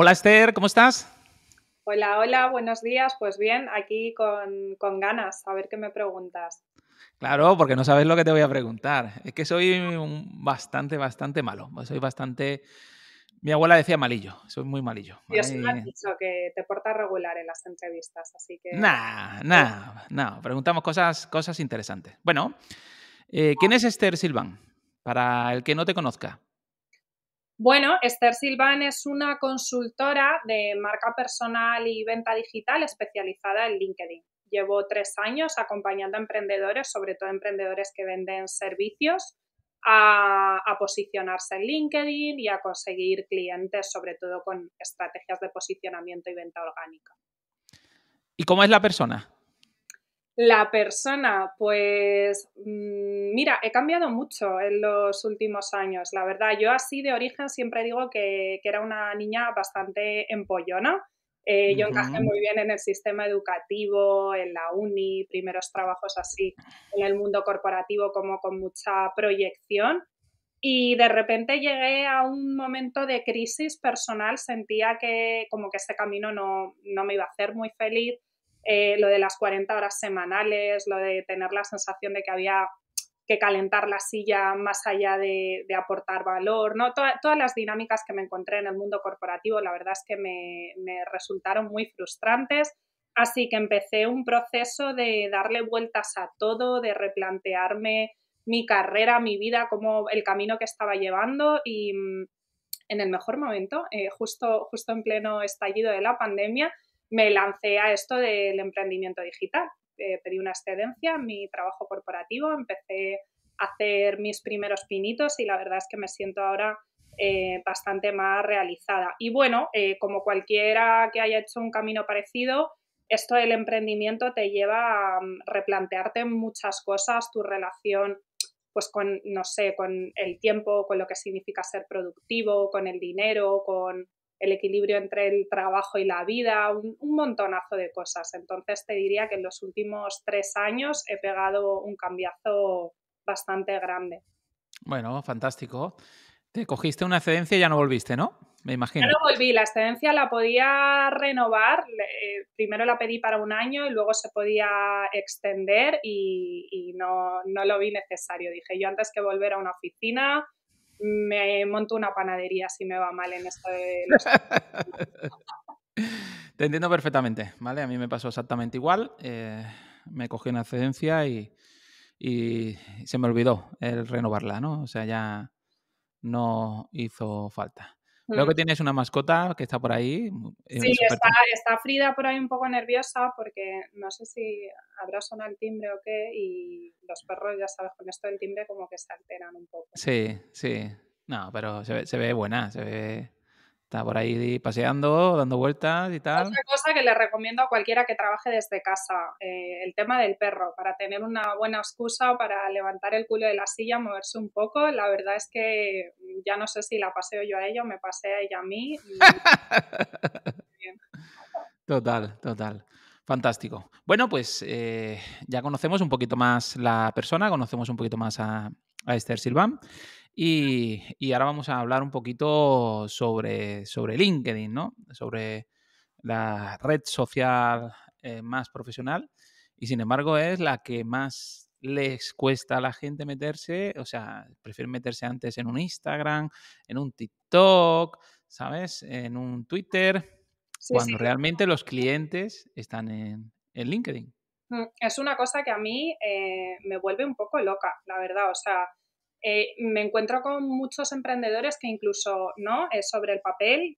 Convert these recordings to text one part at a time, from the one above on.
Hola Esther, ¿cómo estás? Hola, hola, buenos días. Pues bien, aquí con, ganas, a ver qué me preguntas. Claro, porque no sabes lo que te voy a preguntar. Es que soy bastante, bastante malo. Soy bastante... Mi abuela decía malillo, soy muy malillo. Y me ha dicho que te portas regular en las entrevistas, así que... Nah, nah, nah. Preguntamos cosas, cosas interesantes. Bueno, eh, ¿quién es Esther Silván? Para el que no te conozca. Bueno, Esther Silván es una consultora de marca personal y venta digital especializada en LinkedIn. Llevo tres años acompañando a emprendedores, sobre todo emprendedores que venden servicios, a, a, posicionarse en LinkedIn y a conseguir clientes, sobre todo con estrategias de posicionamiento y venta orgánica. ¿Y cómo es la persona? La persona, pues mm, mira, he cambiado mucho en los últimos años, la verdad. Yo así de origen siempre digo que, era una niña bastante empollona. Eh, yo encajé muy bien en el sistema educativo, en la uni, primeros trabajos así en el mundo corporativo como con mucha proyección. Y de repente llegué a un momento de crisis personal, sentía que como que ese camino no, no me iba a hacer muy feliz, eh, lo de las 40 horas semanales, lo de tener la sensación de que había que calentar la silla más allá de, aportar valor, ¿no? todas las dinámicas que me encontré en el mundo corporativo, la verdad es que me, resultaron muy frustrantes. Así que empecé un proceso de darle vueltas a todo, de replantearme mi carrera, mi vida, como el camino que estaba llevando y mm, en el mejor momento, eh, justo, justo en pleno estallido de la pandemia, me lancé a esto del emprendimiento digital. Eh, pedí una excedencia en mi trabajo corporativo, empecé a hacer mis primeros pinitos y la verdad es que me siento ahora eh, bastante más realizada. Y bueno, eh, como cualquiera que haya hecho un camino parecido, esto del emprendimiento te lleva a mm, replantearte muchas cosas, tu relación pues con, no sé, con el tiempo, con lo que significa ser productivo, con el dinero, con el equilibrio entre el trabajo y la vida, un, montonazo de cosas. Entonces te diría que en los últimos tres años he pegado un cambiazo bastante grande. Bueno, fantástico. Te cogiste una excedencia y ya no volviste, ¿no? Me imagino. no volví, la excedencia la podía renovar, eh, primero la pedí para un año y luego se podía extender y, y no, no lo vi necesario. Dije yo antes que volver a una oficina, me monto una panadería si me va mal en esto de los... Te entiendo perfectamente, ¿vale? A mí me pasó exactamente igual. Eh, me cogí una excedencia y, y, se me olvidó el renovarla, ¿no? O sea, ya no hizo falta. Creo que mm. tienes una mascota que está por ahí. Mm, sí, está, Frida por ahí un poco nerviosa porque no sé si habrá sonado el timbre o qué y los perros, ya sabes, con esto del timbre como que se alteran un poco. Sí, sí. No, pero se ve buena, se ve... Está por ahí paseando, dando vueltas y tal. Otra cosa que le recomiendo a cualquiera que trabaje desde casa, eh, el tema del perro, para tener una buena excusa para levantar el culo de la silla, moverse un poco. La verdad es que mm, ya no sé si la paseo yo a ella o me pasea ella a mí. Mm, total, total. Fantástico. Bueno, pues eh, ya conocemos un poquito más la persona, conocemos un poquito más a, a Esther Silván. Y, ahora vamos a hablar un poquito sobre, sobre LinkedIn, ¿no? Sobre la red social eh, más profesional. Y sin embargo es la que más les cuesta a la gente meterse. O sea, prefieren meterse antes en un Instagram, en un TikTok, ¿sabes? En un Twitter. cuando realmente los clientes están en, en LinkedIn. Mm, es una cosa que a mí eh, me vuelve un poco loca, la verdad. O sea, eh, me encuentro con muchos emprendedores que incluso, ¿no? Eh, sobre el papel,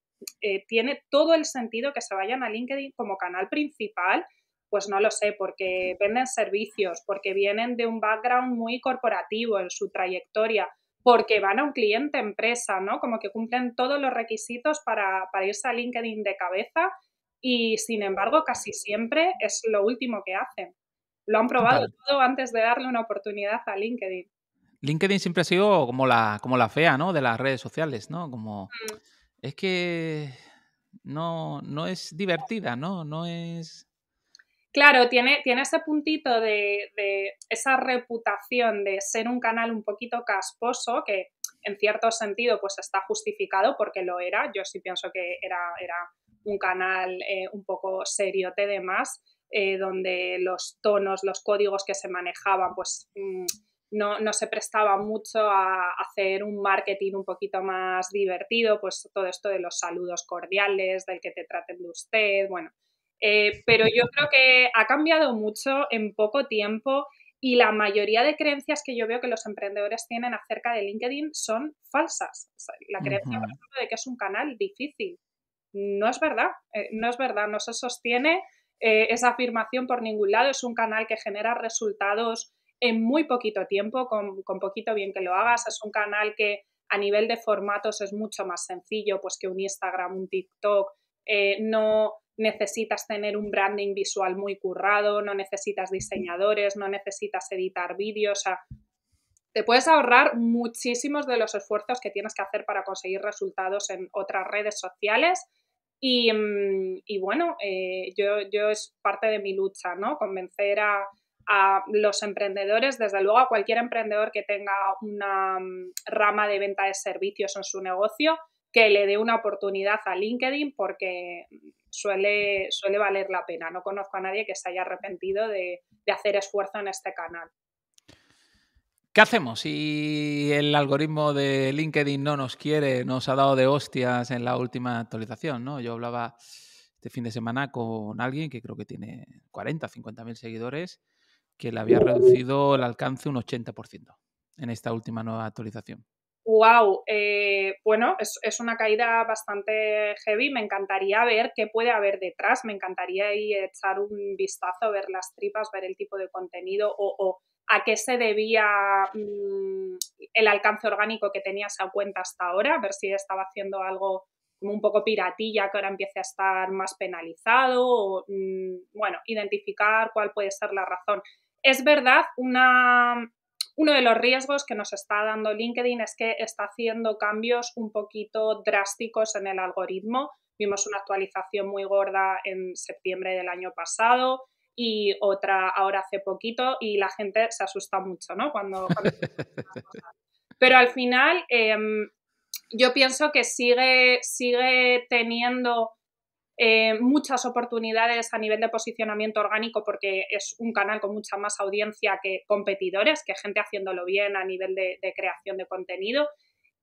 tiene todo el sentido que se vayan a LinkedIn como canal principal. Pues no lo sé, porque venden servicios, porque vienen de un background muy corporativo en su trayectoria, porque van a un cliente empresa, ¿no? Como que cumplen todos los requisitos para irse a LinkedIn de cabeza y sin embargo casi siempre es lo último que hacen. Lo han probado todo antes de darle una oportunidad a LinkedIn. LinkedIn siempre ha sido como la, como la fea, ¿no? De las redes sociales, ¿no? Como mm. es que no, no es divertida, ¿no? No es. Claro, tiene, tiene ese puntito de, de esa reputación de ser un canal un poquito casposo, que en cierto sentido pues está justificado porque lo era. Yo sí pienso que era, era un canal eh, un poco serio de más, eh, donde los tonos, los códigos que se manejaban, pues mm, no, no, se prestaba mucho a hacer un marketing un poquito más divertido, pues todo esto de los saludos cordiales, del que te traten de usted, bueno. Eh, pero yo creo que ha cambiado mucho en poco tiempo y la mayoría de creencias que yo veo que los emprendedores tienen acerca de LinkedIn son falsas. la creencia, por ejemplo, de que es un canal difícil, no es verdad, eh, no es verdad, no se sostiene eh, esa afirmación por ningún lado, es un canal que genera resultados en muy poquito tiempo, con, poquito bien que lo hagas, es un canal que a nivel de formatos es mucho más sencillo pues que un Instagram, un TikTok, eh, no necesitas tener un branding visual muy currado, no necesitas diseñadores, no necesitas editar vídeos, te puedes ahorrar muchísimos de los esfuerzos que tienes que hacer para conseguir resultados en otras redes sociales Mm, y, bueno, eh, yo, es parte de mi lucha, ¿no? Convencer a, los emprendedores, desde luego a cualquier emprendedor que tenga una mm, rama de venta de servicios en su negocio, que le dé una oportunidad a LinkedIn porque mm, suele, valer la pena. No conozco a nadie que se haya arrepentido de, de hacer esfuerzo en este canal. ¿Qué hacemos si el algoritmo de LinkedIn no nos quiere, nos ha dado de hostias en la última actualización? ¿no? Yo hablaba este fin de semana con alguien que creo que tiene 40, 50 mil seguidores, que le había reducido el alcance un 80% en esta última nueva actualización. Wow, eh, bueno, es, una caída bastante heavy. Me encantaría ver qué puede haber detrás. Me encantaría ir echar un vistazo, ver las tripas, ver el tipo de contenido o a qué se debía mm, el alcance orgánico que tenía esa cuenta hasta ahora, a ver si estaba haciendo algo como un poco piratilla que ahora empiece a estar más penalizado, o, mm, bueno, identificar cuál puede ser la razón. Es verdad, uno de los riesgos que nos está dando LinkedIn es que está haciendo cambios un poquito drásticos en el algoritmo. Vimos una actualización muy gorda en septiembre del año pasado y otra ahora hace poquito y la gente se asusta mucho, ¿no? Cuando, Pero al final em, yo pienso que sigue, sigue teniendo eh, muchas oportunidades a nivel de posicionamiento orgánico porque es un canal con mucha más audiencia que competidores, que gente haciéndolo bien a nivel de, creación de contenido.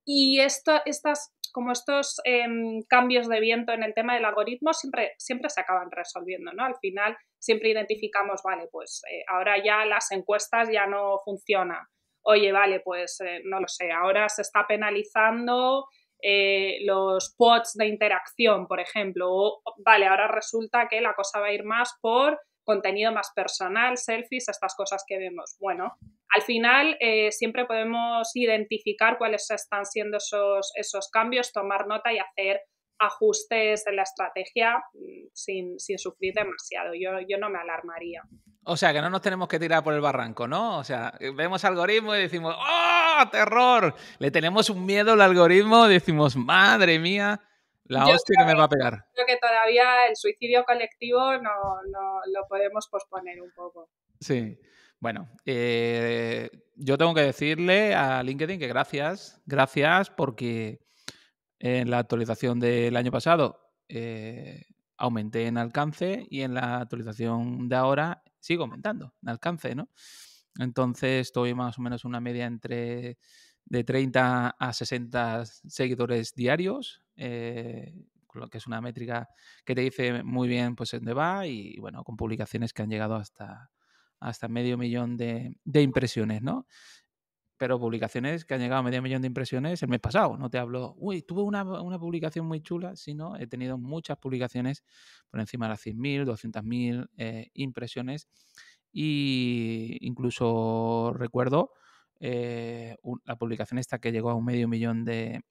Y esto, estas como estos em, cambios de viento en el tema del algoritmo siempre, siempre se acaban resolviendo, ¿no? Al final siempre identificamos, vale, pues eh, ahora ya las encuestas ya no funcionan. Oye, vale, pues eh, no lo sé, ahora se está penalizando eh, los pods de interacción, por ejemplo. O, vale, ahora resulta que la cosa va a ir más por contenido más personal, selfies, estas cosas que vemos. Bueno, al final eh, siempre podemos identificar cuáles están siendo esos, esos cambios, tomar nota y hacer ajustes en la estrategia mm, sin, sufrir demasiado. Yo, yo no me alarmaría. O sea, que no nos tenemos que tirar por el barranco, ¿no? O sea, eh, vemos algoritmo y decimos, ¡oh, terror! Le tenemos un miedo al algoritmo, decimos, ¡madre mía! La hostia que me va a pegar. Creo que todavía el suicidio colectivo no, lo podemos posponer un poco. Sí. Bueno, eh, yo tengo que decirle a LinkedIn que gracias, gracias porque en la actualización del año pasado eh, aumenté en alcance y en la actualización de ahora sigo aumentando en alcance, ¿no? Entonces estoy más o menos una media entre de 30 a 60 seguidores diarios eh, lo que es una métrica que te dice muy bien pues dónde va y bueno, con publicaciones que han llegado hasta, hasta medio millón de, impresiones, ¿no? Pero publicaciones que han llegado a medio millón de impresiones el mes pasado. No te hablo, uy, tuve una, publicación muy chula, sino he tenido muchas publicaciones por encima de las 100.000, 200.000 eh, impresiones. Y incluso recuerdo eh, la publicación esta que llegó a un medio millón de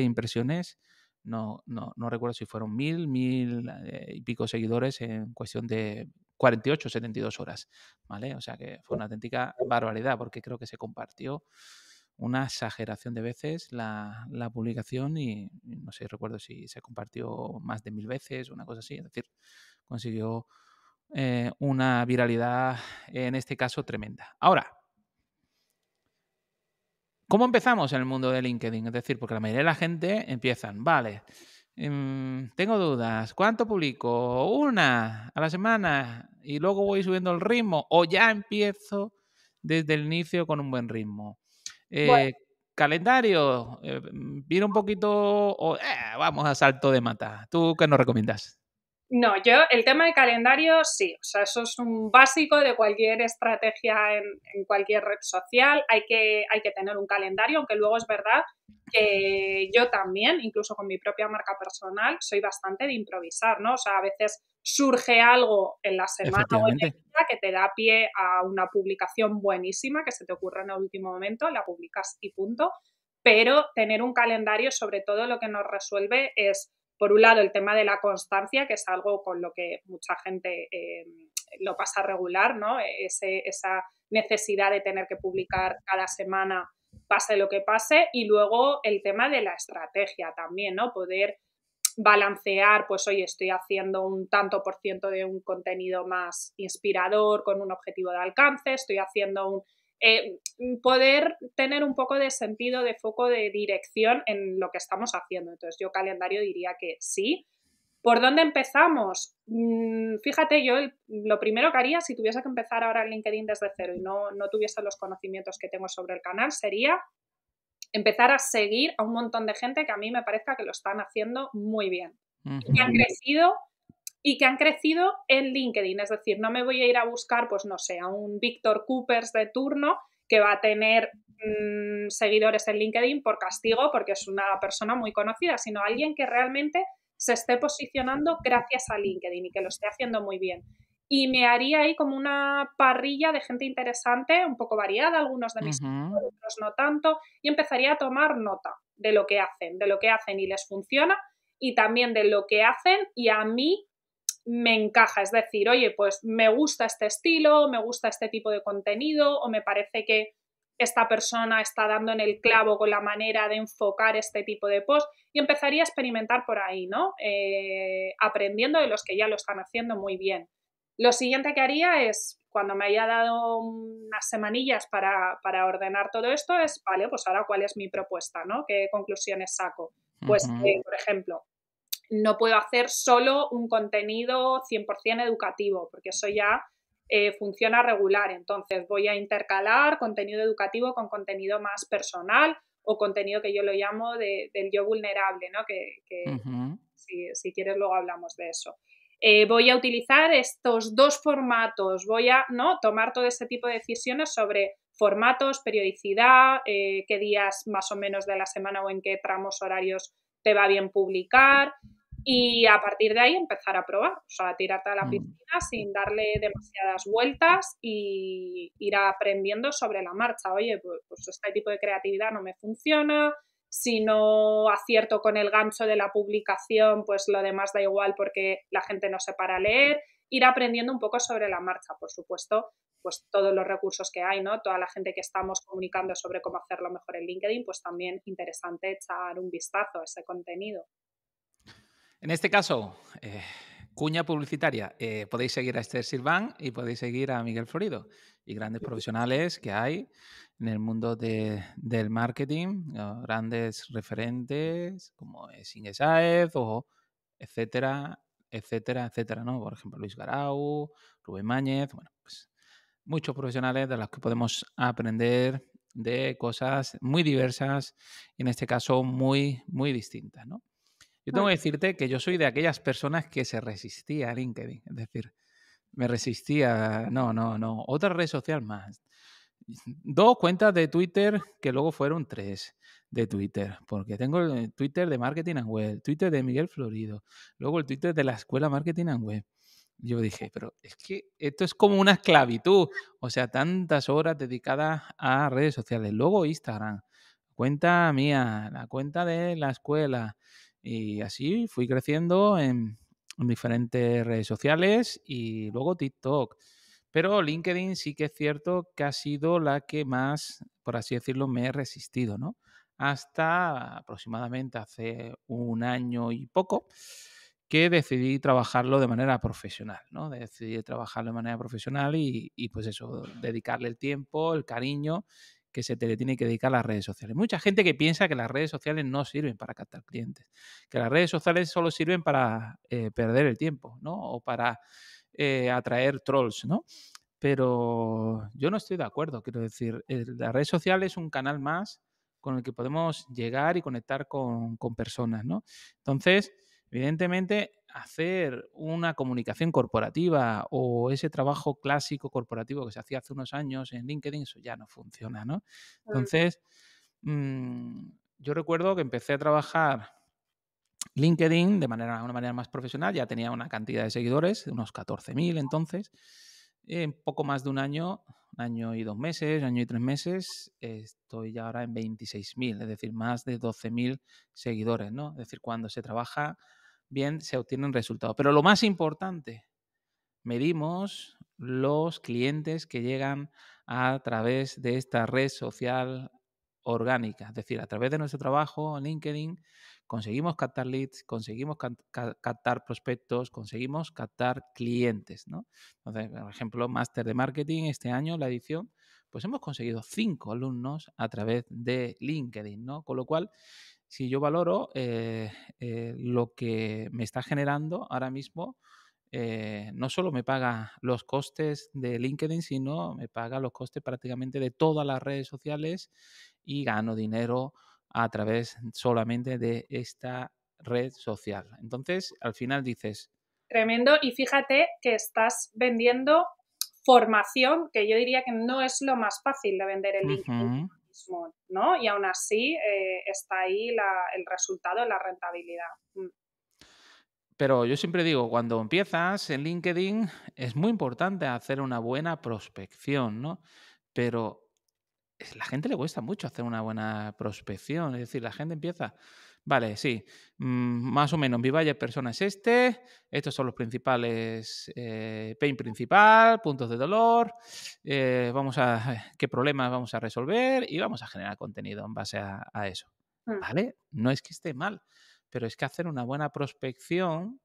impresiones no, no, no recuerdo si fueron mil, mil eh, y pico seguidores en cuestión de 48 o 72 horas, ¿vale? O sea que fue una auténtica barbaridad porque creo que se compartió una exageración de veces la, publicación y no sé, recuerdo si se compartió más de mil veces, una cosa así, es decir, consiguió eh, una viralidad en este caso tremenda. Ahora, ¿Cómo empezamos en el mundo de LinkedIn? Es decir, porque la mayoría de la gente empiezan, vale, em, tengo dudas, ¿cuánto publico? Una a la semana y luego voy subiendo el ritmo o ya empiezo desde el inicio con un buen ritmo. Eh, Calendario, eh, ¿Viene un poquito, o, eh, vamos a salto de mata. ¿Tú qué nos recomiendas? No, yo el tema de calendario sí, o sea, eso es un básico de cualquier estrategia en, cualquier red social, hay que, hay que tener un calendario, aunque luego es verdad que yo también, incluso con mi propia marca personal, soy bastante de improvisar, ¿no? O sea, a veces surge algo en la semana o en el día que te da pie a una publicación buenísima que se te ocurre en el último momento, la publicas y punto, pero tener un calendario sobre todo lo que nos resuelve es por un lado, el tema de la constancia, que es algo con lo que mucha gente eh, lo pasa regular, ¿no? esa necesidad de tener que publicar cada semana, pase lo que pase, y luego el tema de la estrategia también, ¿no? Poder balancear, pues hoy estoy haciendo un tanto por ciento de un contenido más inspirador con un objetivo de alcance, estoy haciendo un eh, poder tener un poco de sentido, de foco, de dirección en lo que estamos haciendo. Entonces yo calendario diría que sí. ¿Por dónde empezamos? Mm, fíjate, yo lo primero que haría si tuviese que empezar ahora en LinkedIn desde cero y no, tuviese los conocimientos que tengo sobre el canal sería empezar a seguir a un montón de gente que a mí me parezca que lo están haciendo muy bien. Y han crecido y que han crecido en LinkedIn. Es decir, no me voy a ir a buscar, pues no sé, a un Víctor Coopers de turno que va a tener mm, seguidores en LinkedIn por castigo, porque es una persona muy conocida, sino alguien que realmente se esté posicionando gracias a LinkedIn y que lo esté haciendo muy bien. Y me haría ahí como una parrilla de gente interesante, un poco variada, algunos de mis otros no tanto, y empezaría a tomar nota de lo que hacen, de lo que hacen y les funciona, y también de lo que hacen y a mí me encaja, es decir, oye, pues me gusta este estilo, me gusta este tipo de contenido o me parece que esta persona está dando en el clavo con la manera de enfocar este tipo de post y empezaría a experimentar por ahí, ¿no? Eh, aprendiendo de los que ya lo están haciendo muy bien. Lo siguiente que haría es, cuando me haya dado unas semanillas para, ordenar todo esto, es, vale, pues ahora cuál es mi propuesta, ¿no? ¿Qué conclusiones saco? Pues, eh, por ejemplo, no puedo hacer solo un contenido 100% educativo, porque eso ya eh, funciona regular. Entonces voy a intercalar contenido educativo con contenido más personal o contenido que yo lo llamo del yo vulnerable, ¿no? que, si, quieres luego hablamos de eso. Eh, voy a utilizar estos dos formatos, voy a ¿no? tomar todo este tipo de decisiones sobre formatos, periodicidad, eh, qué días más o menos de la semana o en qué tramos horarios te va bien publicar, y a partir de ahí empezar a probar, o sea, tirarte a la mm. piscina sin darle demasiadas vueltas y ir aprendiendo sobre la marcha. Oye, pues este tipo de creatividad no me funciona, si no acierto con el gancho de la publicación, pues lo demás da igual porque la gente no se para leer. Ir aprendiendo un poco sobre la marcha, por supuesto, pues todos los recursos que hay, ¿no? Toda la gente que estamos comunicando sobre cómo hacerlo mejor en LinkedIn, pues también interesante echar un vistazo a ese contenido. En este caso, eh, cuña publicitaria, eh, podéis seguir a Esther Silván y podéis seguir a Miguel Florido y grandes profesionales que hay en el mundo del marketing, grandes referentes como es Saez, o etcétera, etcétera, etcétera, ¿no? Por ejemplo, Luis Garau, Rubén Máñez, bueno, pues muchos profesionales de los que podemos aprender de cosas muy diversas en este caso muy, muy distintas, ¿no? Yo tengo que decirte que yo soy de aquellas personas que se resistía a LinkedIn. Es decir, me resistía, no, no, no, otra red social más. Dos cuentas de Twitter que luego fueron tres de Twitter, porque tengo el Twitter de Marketing and Web, el Twitter de Miguel Florido, luego el Twitter de la Escuela Marketing and Web. Yo dije, pero es que esto es como una esclavitud, o sea, tantas horas dedicadas a redes sociales, luego Instagram, cuenta mía, la cuenta de la escuela, y así fui creciendo en, diferentes redes sociales y luego TikTok. Pero LinkedIn sí que es cierto que ha sido la que más, por así decirlo, me he resistido, ¿no? Hasta aproximadamente hace un año y poco que decidí trabajarlo de manera profesional, ¿no? Decidí trabajarlo de manera profesional y, y pues eso, dedicarle el tiempo, el cariño que se le tiene que dedicar a las redes sociales. Mucha gente que piensa que las redes sociales no sirven para captar clientes, que las redes sociales solo sirven para eh, perder el tiempo, ¿no? O para eh, atraer trolls, ¿no? Pero yo no estoy de acuerdo, quiero decir, la red social es un canal más con el que podemos llegar y conectar con, con personas, ¿no? Entonces, evidentemente, hacer una comunicación corporativa o ese trabajo clásico corporativo que se hacía hace unos años en LinkedIn, eso ya no funciona, ¿no? Mm. Entonces, mm, yo recuerdo que empecé a trabajar LinkedIn de manera, una manera más profesional, ya tenía una cantidad de seguidores, unos 14.000 entonces. En poco más de un año, un año y dos meses, año y tres meses, estoy ya ahora en 26.000, es decir, más de 12.000 seguidores, ¿no? Es decir, cuando se trabaja bien se obtienen resultados. Pero lo más importante, medimos los clientes que llegan a través de esta red social orgánica, es decir, a través de nuestro trabajo en LinkedIn, conseguimos captar leads, conseguimos captar prospectos, conseguimos captar clientes, ¿no? Entonces, por ejemplo, Máster de Marketing, este año, la edición, pues hemos conseguido cinco alumnos a través de LinkedIn, ¿no? Con lo cual, si yo valoro eh, eh, lo que me está generando ahora mismo, eh, no solo me paga los costes de LinkedIn, sino me paga los costes prácticamente de todas las redes sociales y gano dinero a través solamente de esta red social. Entonces, al final dices... Tremendo y fíjate que estás vendiendo formación, que yo diría que no es lo más fácil de vender en LinkedIn. ¿no? Y aún así eh, está ahí el resultado, en la rentabilidad. Mm. Pero yo siempre digo, cuando empiezas en LinkedIn es muy importante hacer una buena prospección, ¿no? Pero a eh, la gente le cuesta mucho hacer una buena prospección, es decir, la gente empieza Vale, sí. Mm, más o menos, mi valle de persona es este. Estos son los principales eh, pain principal, puntos de dolor. Eh, vamos a qué problemas vamos a resolver y vamos a generar contenido en base a, eso. Mm. ¿Vale? No es que esté mal, pero es que hacer una buena prospección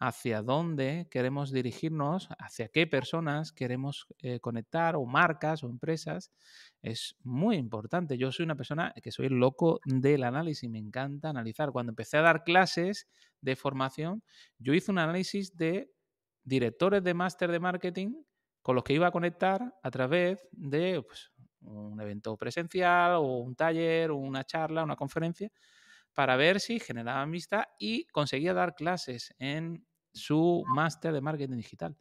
hacia dónde queremos dirigirnos, hacia qué personas queremos eh, conectar o marcas o empresas, es muy importante. Yo soy una persona que soy loco del análisis, me encanta analizar. Cuando empecé a dar clases de formación, yo hice un análisis de directores de máster de marketing con los que iba a conectar a través de pues, un evento presencial o un taller o una charla, una conferencia para ver si generaba amistad y conseguía dar clases en su máster de marketing digital.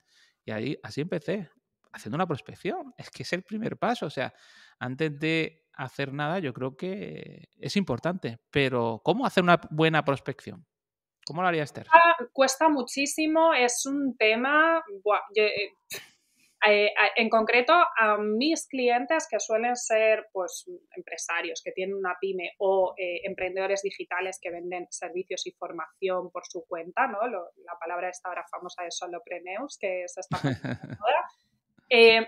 Y ahí, así empecé, haciendo una prospección. Es que es el primer paso. O sea, antes de hacer nada, yo creo que es importante. Pero, ¿cómo hacer una buena prospección? ¿Cómo lo haría Esther? Ah, cuesta, muchísimo, es un tema. Eh, eh, en concreto a mis clientes que suelen ser pues, empresarios que tienen una pyme o eh, emprendedores digitales que venden servicios y formación por su cuenta, ¿no? la palabra esta ahora famosa de solopreneurs, que es esta eh,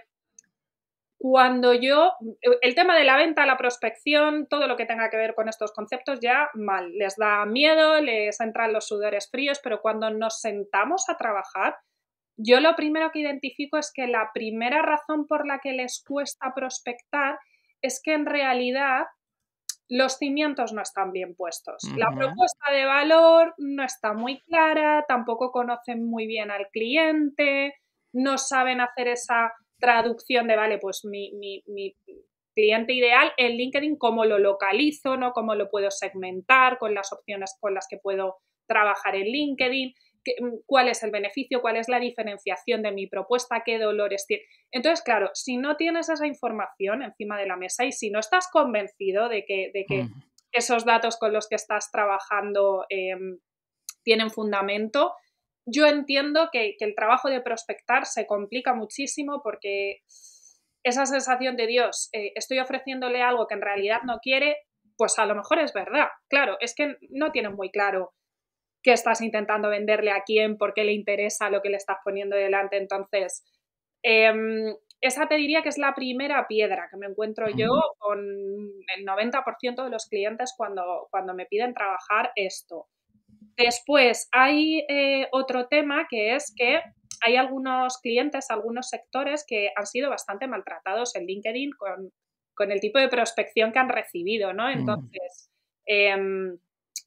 cuando yo, el tema de la venta, la prospección, todo lo que tenga que ver con estos conceptos ya mal, les da miedo, les entran los sudores fríos, pero cuando nos sentamos a trabajar, yo lo primero que identifico es que la primera razón por la que les cuesta prospectar es que en realidad los cimientos no están bien puestos. La propuesta de valor no está muy clara, tampoco conocen muy bien al cliente, no saben hacer esa traducción de, vale, pues mi, cliente ideal en LinkedIn, cómo lo localizo, ¿no? cómo lo puedo segmentar con las opciones con las que puedo trabajar en LinkedIn. Mm, cuál es el beneficio, cuál es la diferenciación de mi propuesta, qué dolores tiene. Entonces, claro, si no tienes esa información encima de la mesa y si no estás convencido de que, esos datos con los que estás trabajando em, tienen fundamento, yo entiendo que, el trabajo de prospectar se complica muchísimo porque esa sensación de Dios, eh, estoy ofreciéndole algo que en realidad no quiere, pues a lo mejor es verdad. Claro, es que no tienen muy claro qué estás intentando venderle a quién, por qué le interesa lo que le estás poniendo delante. Entonces, em, esa te diría que es la primera piedra que me encuentro yo con el 90% de los clientes cuando, cuando me piden trabajar esto. Después hay eh, otro tema que es que hay algunos clientes, algunos sectores que han sido bastante maltratados en LinkedIn con, el tipo de prospección que han recibido, ¿no? Entonces, em,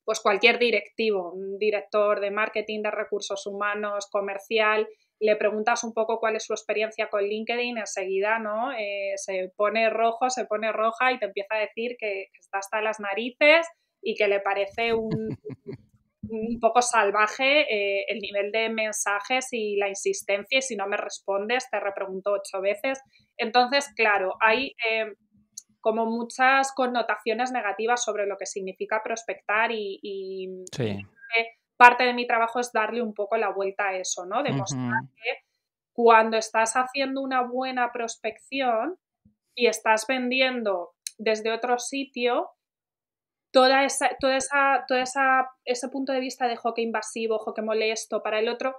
pues cualquier directivo, un director de marketing, de recursos humanos, comercial, le preguntas un poco cuál es su experiencia con LinkedIn, enseguida ¿no? Eh, se pone rojo, se pone roja y te empieza a decir que, está hasta las narices y que le parece un, un poco salvaje eh, el nivel de mensajes y la insistencia y si no me respondes te repregunto ocho veces. Entonces, claro, hay como muchas connotaciones negativas sobre lo que significa prospectar y, parte de mi trabajo es darle un poco la vuelta a eso, ¿no? Demostrar que cuando estás haciendo una buena prospección y estás vendiendo desde otro sitio, toda esa, toda esa, toda esa, ese punto de vista de hockey invasivo, joque molesto para el otro,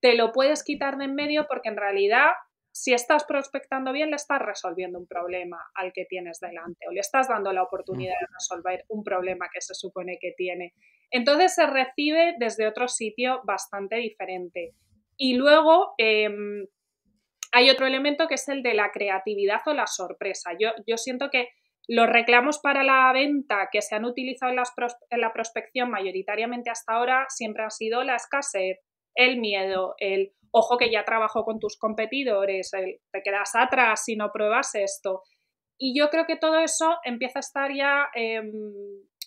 te lo puedes quitar de en medio porque en realidad si estás prospectando bien, le estás resolviendo un problema al que tienes delante o le estás dando la oportunidad de resolver un problema que se supone que tiene. Entonces se recibe desde otro sitio bastante diferente. Y luego em, hay otro elemento que es el de la creatividad o la sorpresa. Yo, yo siento que los reclamos para la venta que se han utilizado en, en la prospección mayoritariamente hasta ahora siempre han sido la escasez, el miedo, el ojo que ya trabajo con tus competidores, el te quedas atrás si no pruebas esto. Y yo creo que todo eso empieza a estar ya em,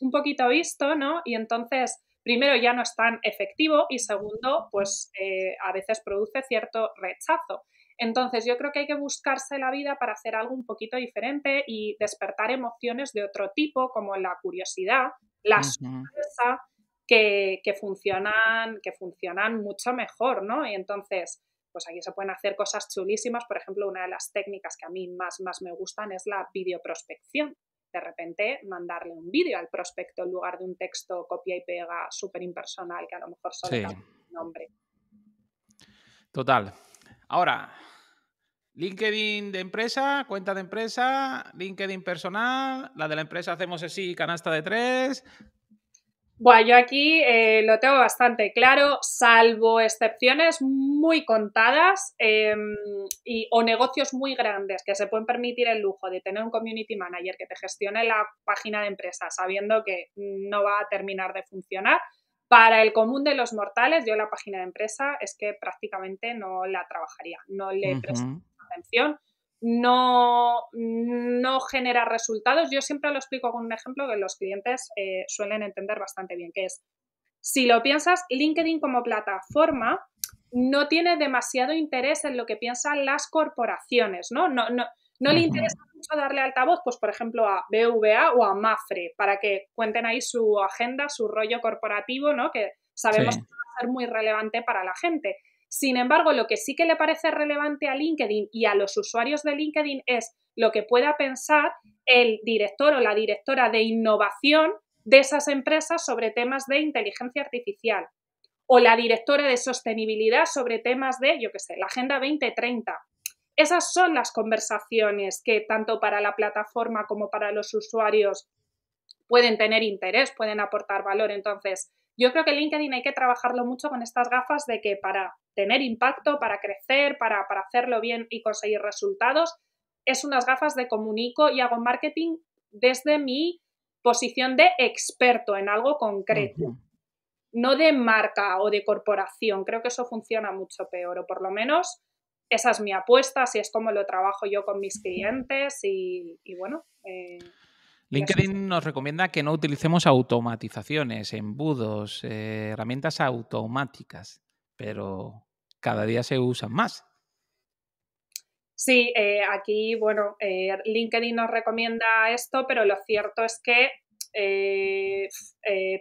un poquito visto, ¿no? Y entonces, primero, ya no es tan efectivo y segundo, pues eh, a veces produce cierto rechazo. Entonces, yo creo que hay que buscarse la vida para hacer algo un poquito diferente y despertar emociones de otro tipo, como la curiosidad, la sorpresa, que, funcionan, que funcionan mucho mejor, ¿no? Y entonces, pues aquí se pueden hacer cosas chulísimas. Por ejemplo, una de las técnicas que a mí más, más me gustan es la videoprospección. De repente, mandarle un vídeo al prospecto en lugar de un texto copia y pega súper impersonal que a lo mejor solo un nombre. Total. Ahora, LinkedIn de empresa, cuenta de empresa, LinkedIn personal, la de la empresa hacemos así, canasta de tres, bueno, yo aquí eh, lo tengo bastante claro, salvo excepciones muy contadas em, y, o negocios muy grandes que se pueden permitir el lujo de tener un community manager que te gestione la página de empresa sabiendo que no va a terminar de funcionar. Para el común de los mortales, yo la página de empresa es que prácticamente no la trabajaría, no le prestaría presto atención no, genera resultados. Yo siempre lo explico con un ejemplo que los clientes eh, suelen entender bastante bien, que es, si lo piensas, LinkedIn como plataforma no tiene demasiado interés en lo que piensan las corporaciones, ¿no? No, no, le interesa mucho darle altavoz, pues por ejemplo a BVA o a Mafre, para que cuenten ahí su agenda, su rollo corporativo, ¿no? Que sabemos que va a ser muy relevante para la gente. Sin embargo, lo que sí que le parece relevante a LinkedIn y a los usuarios de LinkedIn es lo que pueda pensar el director o la directora de innovación de esas empresas sobre temas de inteligencia artificial o la directora de sostenibilidad sobre temas de, yo qué sé, la Agenda 2030. Esas son las conversaciones que tanto para la plataforma como para los usuarios pueden tener interés, pueden aportar valor. Entonces, yo creo que LinkedIn hay que trabajarlo mucho con estas gafas de que para tener impacto, para crecer, para, hacerlo bien y conseguir resultados, es unas gafas de comunico y hago marketing desde mi posición de experto en algo concreto, no de marca o de corporación. Creo que eso funciona mucho peor, o por lo menos esa es mi apuesta, si es como lo trabajo yo con mis clientes y, bueno. Eh, LinkedIn nos recomienda que no utilicemos automatizaciones, embudos, eh, herramientas automáticas, pero cada día se usan más. Sí, eh, aquí, bueno, eh, LinkedIn nos recomienda esto, pero lo cierto es que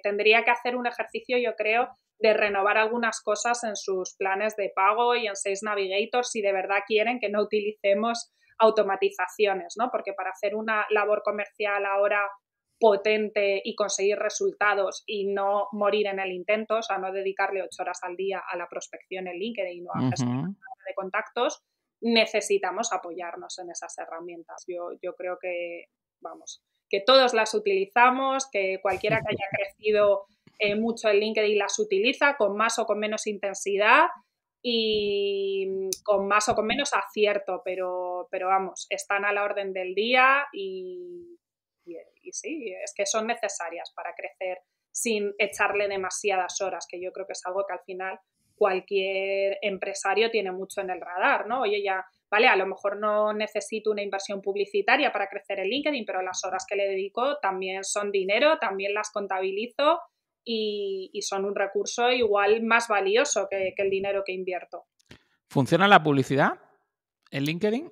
tendría que hacer un ejercicio, yo creo, de renovar algunas cosas en sus planes de pago y en Sales Navigator si de verdad quieren que no utilicemos automatizaciones, ¿no? Porque para hacer una labor comercial ahora potente y conseguir resultados y no morir en el intento, o sea, no dedicarle ocho horas al día a la prospección en LinkedIn y no a uh de contactos, necesitamos apoyarnos en esas herramientas. Yo, creo que, vamos, que todos las utilizamos, que cualquiera que haya crecido eh, mucho en LinkedIn las utiliza con más o con menos intensidad y mm, con más o con menos acierto, pero, vamos, están a la orden del día y, y sí, es que son necesarias para crecer sin echarle demasiadas horas, que yo creo que es algo que al final cualquier empresario tiene mucho en el radar, ¿no? Oye, ya, vale, a lo mejor no necesito una inversión publicitaria para crecer en LinkedIn, pero las horas que le dedico también son dinero, también las contabilizo y, son un recurso igual más valioso que, el dinero que invierto. ¿Funciona la publicidad en LinkedIn?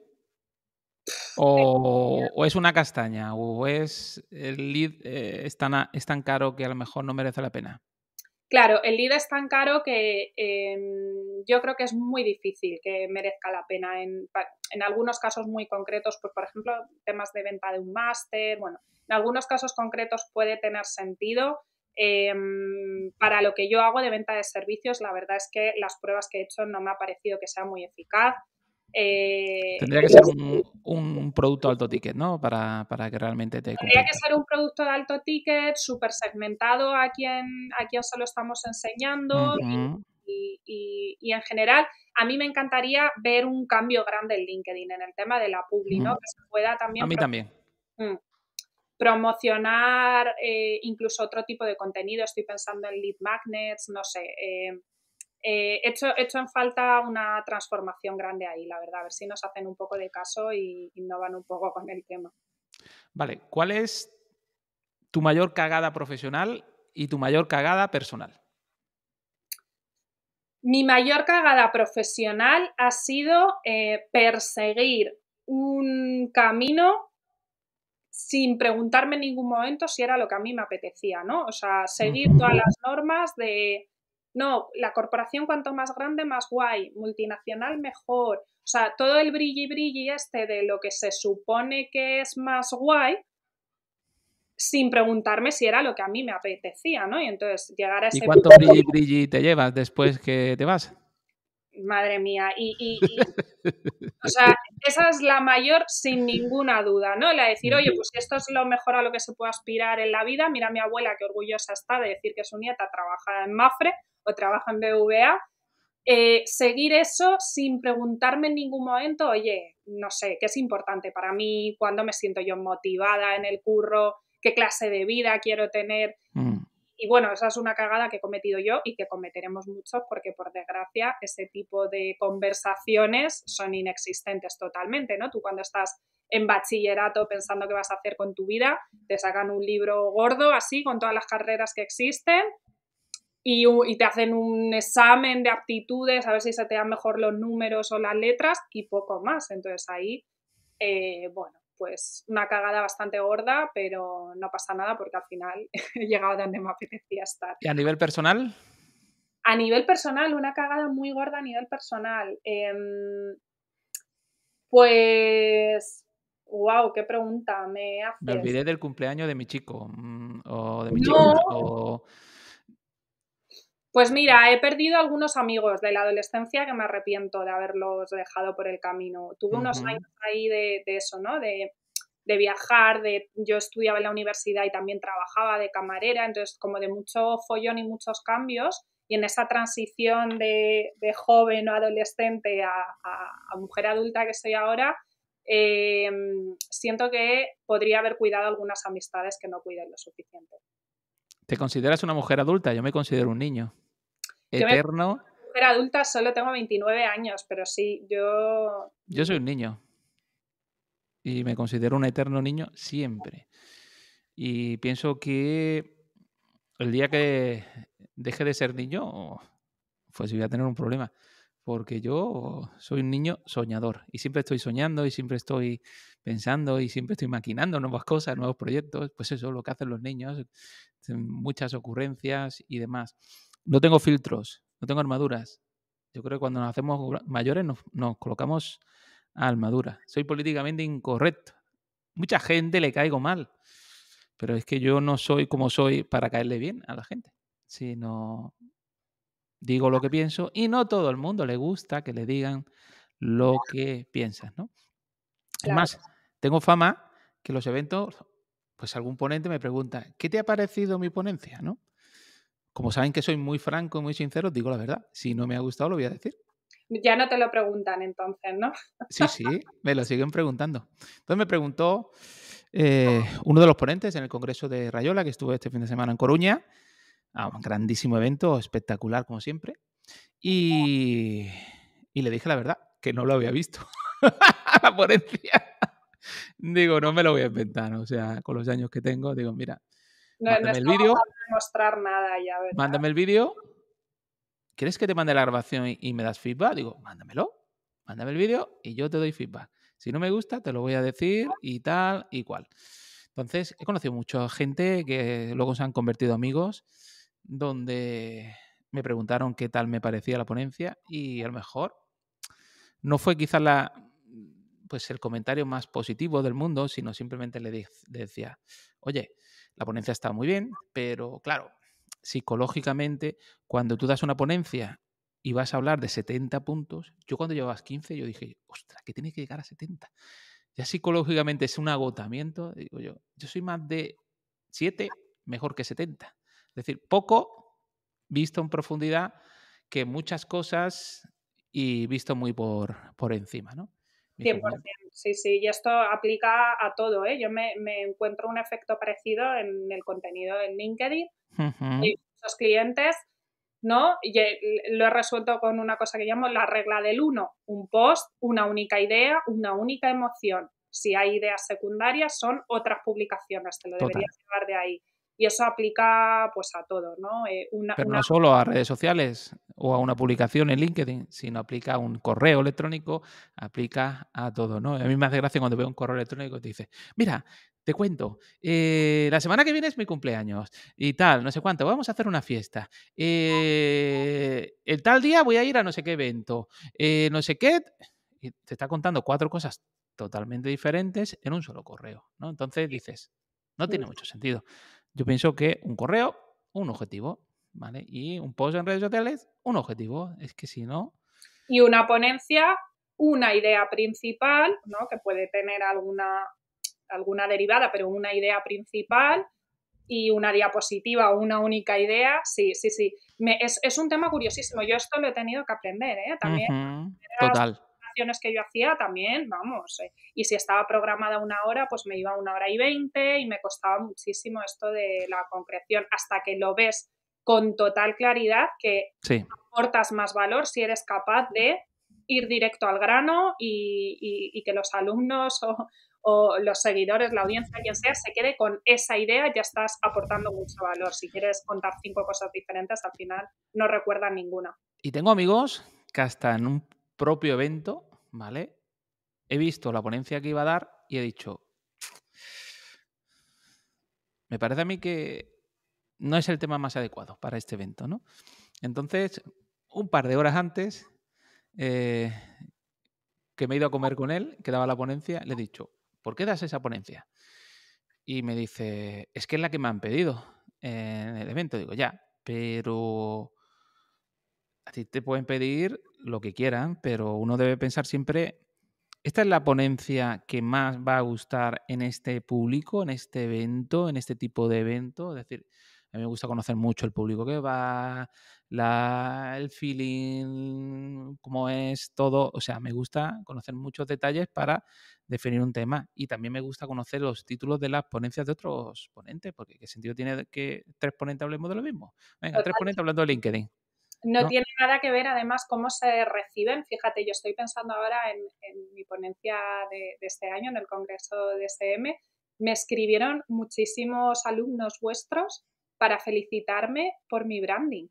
O, es una castaña, o es el lead eh, es, tan, caro que a lo mejor no merece la pena. Claro, el lead es tan caro que em, yo creo que es muy difícil que merezca la pena. En, en, algunos casos muy concretos, pues, por ejemplo, temas de venta de un máster, bueno, en algunos casos concretos puede tener sentido, Em, para lo que yo hago de venta de servicios, la verdad es que las pruebas que he hecho no me ha parecido que sea muy eficaz. Eh, tendría que ser un, producto alto ticket, ¿no? Para, que realmente te... Tendría que ser un producto de alto ticket, súper segmentado a quien, a quien se lo estamos enseñando y, en general a mí me encantaría ver un cambio grande en LinkedIn en el tema de la publi, ¿no? Que se pueda también... A mí también. Mm promocionar eh, incluso otro tipo de contenido. Estoy pensando en lead magnets, no sé. Eh, hecho, eh, hecho, en falta una transformación grande ahí, la verdad, a ver si nos hacen un poco de caso y innovan un poco con el tema. Vale, ¿cuál es tu mayor cagada profesional y tu mayor cagada personal? Mi mayor cagada profesional ha sido eh, perseguir un camino sin preguntarme en ningún momento si era lo que a mí me apetecía, ¿no? O sea, seguir todas las normas de, no, la corporación cuanto más grande, más guay, multinacional mejor. O sea, todo el brilli brilli este de lo que se supone que es más guay, sin preguntarme si era lo que a mí me apetecía, ¿no? Y entonces llegar a ese... ¿Y cuánto brilli pues brilli te llevas después que te vas? Madre mía, y, y o sea, esa es la mayor sin ninguna duda, ¿no? La de decir, oye, pues esto es lo mejor a lo que se puede aspirar en la vida. Mira a mi abuela que orgullosa está de decir que su nieta trabaja en Mafre o trabaja en BVA. Eh, seguir eso sin preguntarme en ningún momento, oye, no sé, qué es importante para mí, cuándo me siento yo motivada en el curro, qué clase de vida quiero tener. Y bueno, esa es una cagada que he cometido yo y que cometeremos muchos porque por desgracia ese tipo de conversaciones son inexistentes totalmente, ¿no? Tú cuando estás en bachillerato pensando qué vas a hacer con tu vida, te sacan un libro gordo así con todas las carreras que existen y, te hacen un examen de aptitudes, a ver si se te dan mejor los números o las letras y poco más. Entonces ahí, eh, bueno, pues una cagada bastante gorda, pero no pasa nada porque al final he llegado donde me apetecía estar. ¿Y a nivel personal? A nivel personal, una cagada muy gorda a nivel personal. Em, pues, wow, qué pregunta me Me olvidé del cumpleaños de mi chico mm, o de mi pues mira, he perdido algunos amigos de la adolescencia que me arrepiento de haberlos dejado por el camino. Tuve unos años ahí de, eso, ¿no? De, viajar, de yo estudiaba en la universidad y también trabajaba de camarera, entonces como de mucho follón y muchos cambios. Y en esa transición de, joven o adolescente a, mujer adulta que soy ahora, em, siento que podría haber cuidado algunas amistades que no cuiden lo suficiente. ¿Te consideras una mujer adulta? Yo me considero un niño eterno. Yo adulta, solo tengo 29 años, pero sí, yo... Yo soy un niño. Y me considero un eterno niño siempre. Y pienso que el día que deje de ser niño, pues voy a tener un problema. Porque yo soy un niño soñador y siempre estoy soñando y siempre estoy pensando y siempre estoy maquinando nuevas cosas, nuevos proyectos. Pues eso es lo que hacen los niños, muchas ocurrencias y demás. No tengo filtros, no tengo armaduras. Yo creo que cuando nos hacemos mayores nos, colocamos a armadura. Soy políticamente incorrecto. Mucha gente le caigo mal, pero es que yo no soy como soy para caerle bien a la gente, sino digo lo que pienso y no todo el mundo le gusta que le digan lo que piensas, ¿no? Además, tengo fama que los eventos, pues algún ponente me pregunta, ¿qué te ha parecido mi ponencia? ¿no? como saben que soy muy franco y muy sincero, digo la verdad. Si no me ha gustado, lo voy a decir. Ya no te lo preguntan entonces, ¿no? Sí, sí, me lo siguen preguntando. Entonces me preguntó eh, uno de los ponentes en el Congreso de Rayola, que estuvo este fin de semana en Coruña, a un grandísimo evento, espectacular como siempre, y, y le dije la verdad, que no lo había visto. la ponencia. Digo, no me lo voy a inventar, o sea, con los años que tengo, digo, mira, no, mándame no el vídeo. mostrar nada ya, Mándame el vídeo. ¿Quieres que te mande la grabación y, me das feedback? Digo, mándamelo. Mándame el vídeo y yo te doy feedback. Si no me gusta, te lo voy a decir y tal y cual. Entonces, he conocido mucha gente que luego se han convertido amigos, donde me preguntaron qué tal me parecía la ponencia y a lo mejor no fue quizás la, pues el comentario más positivo del mundo, sino simplemente le decía, oye, la ponencia está muy bien, pero claro, psicológicamente, cuando tú das una ponencia y vas a hablar de 70 puntos, yo cuando llevabas 15, yo dije, ostras, que tiene que llegar a 70. Ya psicológicamente es un agotamiento, digo yo, yo soy más de 7, mejor que 70. Es decir, poco visto en profundidad que muchas cosas y visto muy por, por encima, ¿no? 100%, sí, sí, y esto aplica a todo, ¿eh? Yo me, encuentro un efecto parecido en el contenido de LinkedIn. Y muchos clientes, ¿no? Y eh, lo he resuelto con una cosa que llamo la regla del uno, un post, una única idea, una única emoción. Si hay ideas secundarias, son otras publicaciones, te lo deberías llevar de ahí. Y eso aplica pues a todo, ¿no? Eh, Pero no solo a redes sociales o a una publicación en LinkedIn, sino aplica a un correo electrónico, aplica a todo, ¿no? A mí me hace gracia cuando veo un correo electrónico y te dice, mira, te cuento, eh, la semana que viene es mi cumpleaños y tal, no sé cuánto, vamos a hacer una fiesta. Eh, el tal día voy a ir a no sé qué evento, no sé qué. Y te está contando cuatro cosas totalmente diferentes en un solo correo, ¿no? Entonces dices, no tiene mucho sentido. Yo pienso que un correo, un objetivo, ¿vale? Y un post en redes sociales, un objetivo. Es que si no. Y una ponencia, una idea principal, ¿no? Que puede tener alguna, alguna derivada, pero una idea principal y una diapositiva una única idea, sí, sí, sí. es, es, un tema curiosísimo. Yo esto lo he tenido que aprender, ¿eh? También. Total que yo hacía también, vamos, eh, y si estaba programada una hora, pues me iba una hora y veinte y me costaba muchísimo esto de la concreción, hasta que lo ves con total claridad que aportas más valor si eres capaz de ir directo al grano y, que los alumnos o, o, los seguidores, la audiencia, quien sea, se quede con esa idea, ya estás aportando mucho valor. Si quieres contar cinco cosas diferentes, al final no recuerdan ninguna. Y tengo amigos que hasta en un propio evento, ¿vale? He visto la ponencia que iba a dar y he dicho, me parece a mí que no es el tema más adecuado para este evento, ¿no? Entonces, un par de horas antes, eh, que me he ido a comer con él, que daba la ponencia, le he dicho, ¿por qué das esa ponencia? Y me dice, es que es la que me han pedido en el evento. Digo, ya, pero a ti te pueden pedir lo que quieran, pero uno debe pensar siempre, ¿esta es la ponencia que más va a gustar en este público, en este evento, en este tipo de evento? Es decir, a mí me gusta conocer mucho el público que va, el feeling, cómo es todo. O sea, me gusta conocer muchos detalles para definir un tema. Y también me gusta conocer los títulos de las ponencias de otros ponentes, porque qué sentido tiene que tres ponentes hablemos de lo mismo. Venga, tres ponentes hablando de LinkedIn. No, tiene nada que ver, además, cómo se reciben. Fíjate, yo estoy pensando ahora en, mi ponencia de, este año en el Congreso de SM. Me escribieron muchísimos alumnos vuestros para felicitarme por mi branding.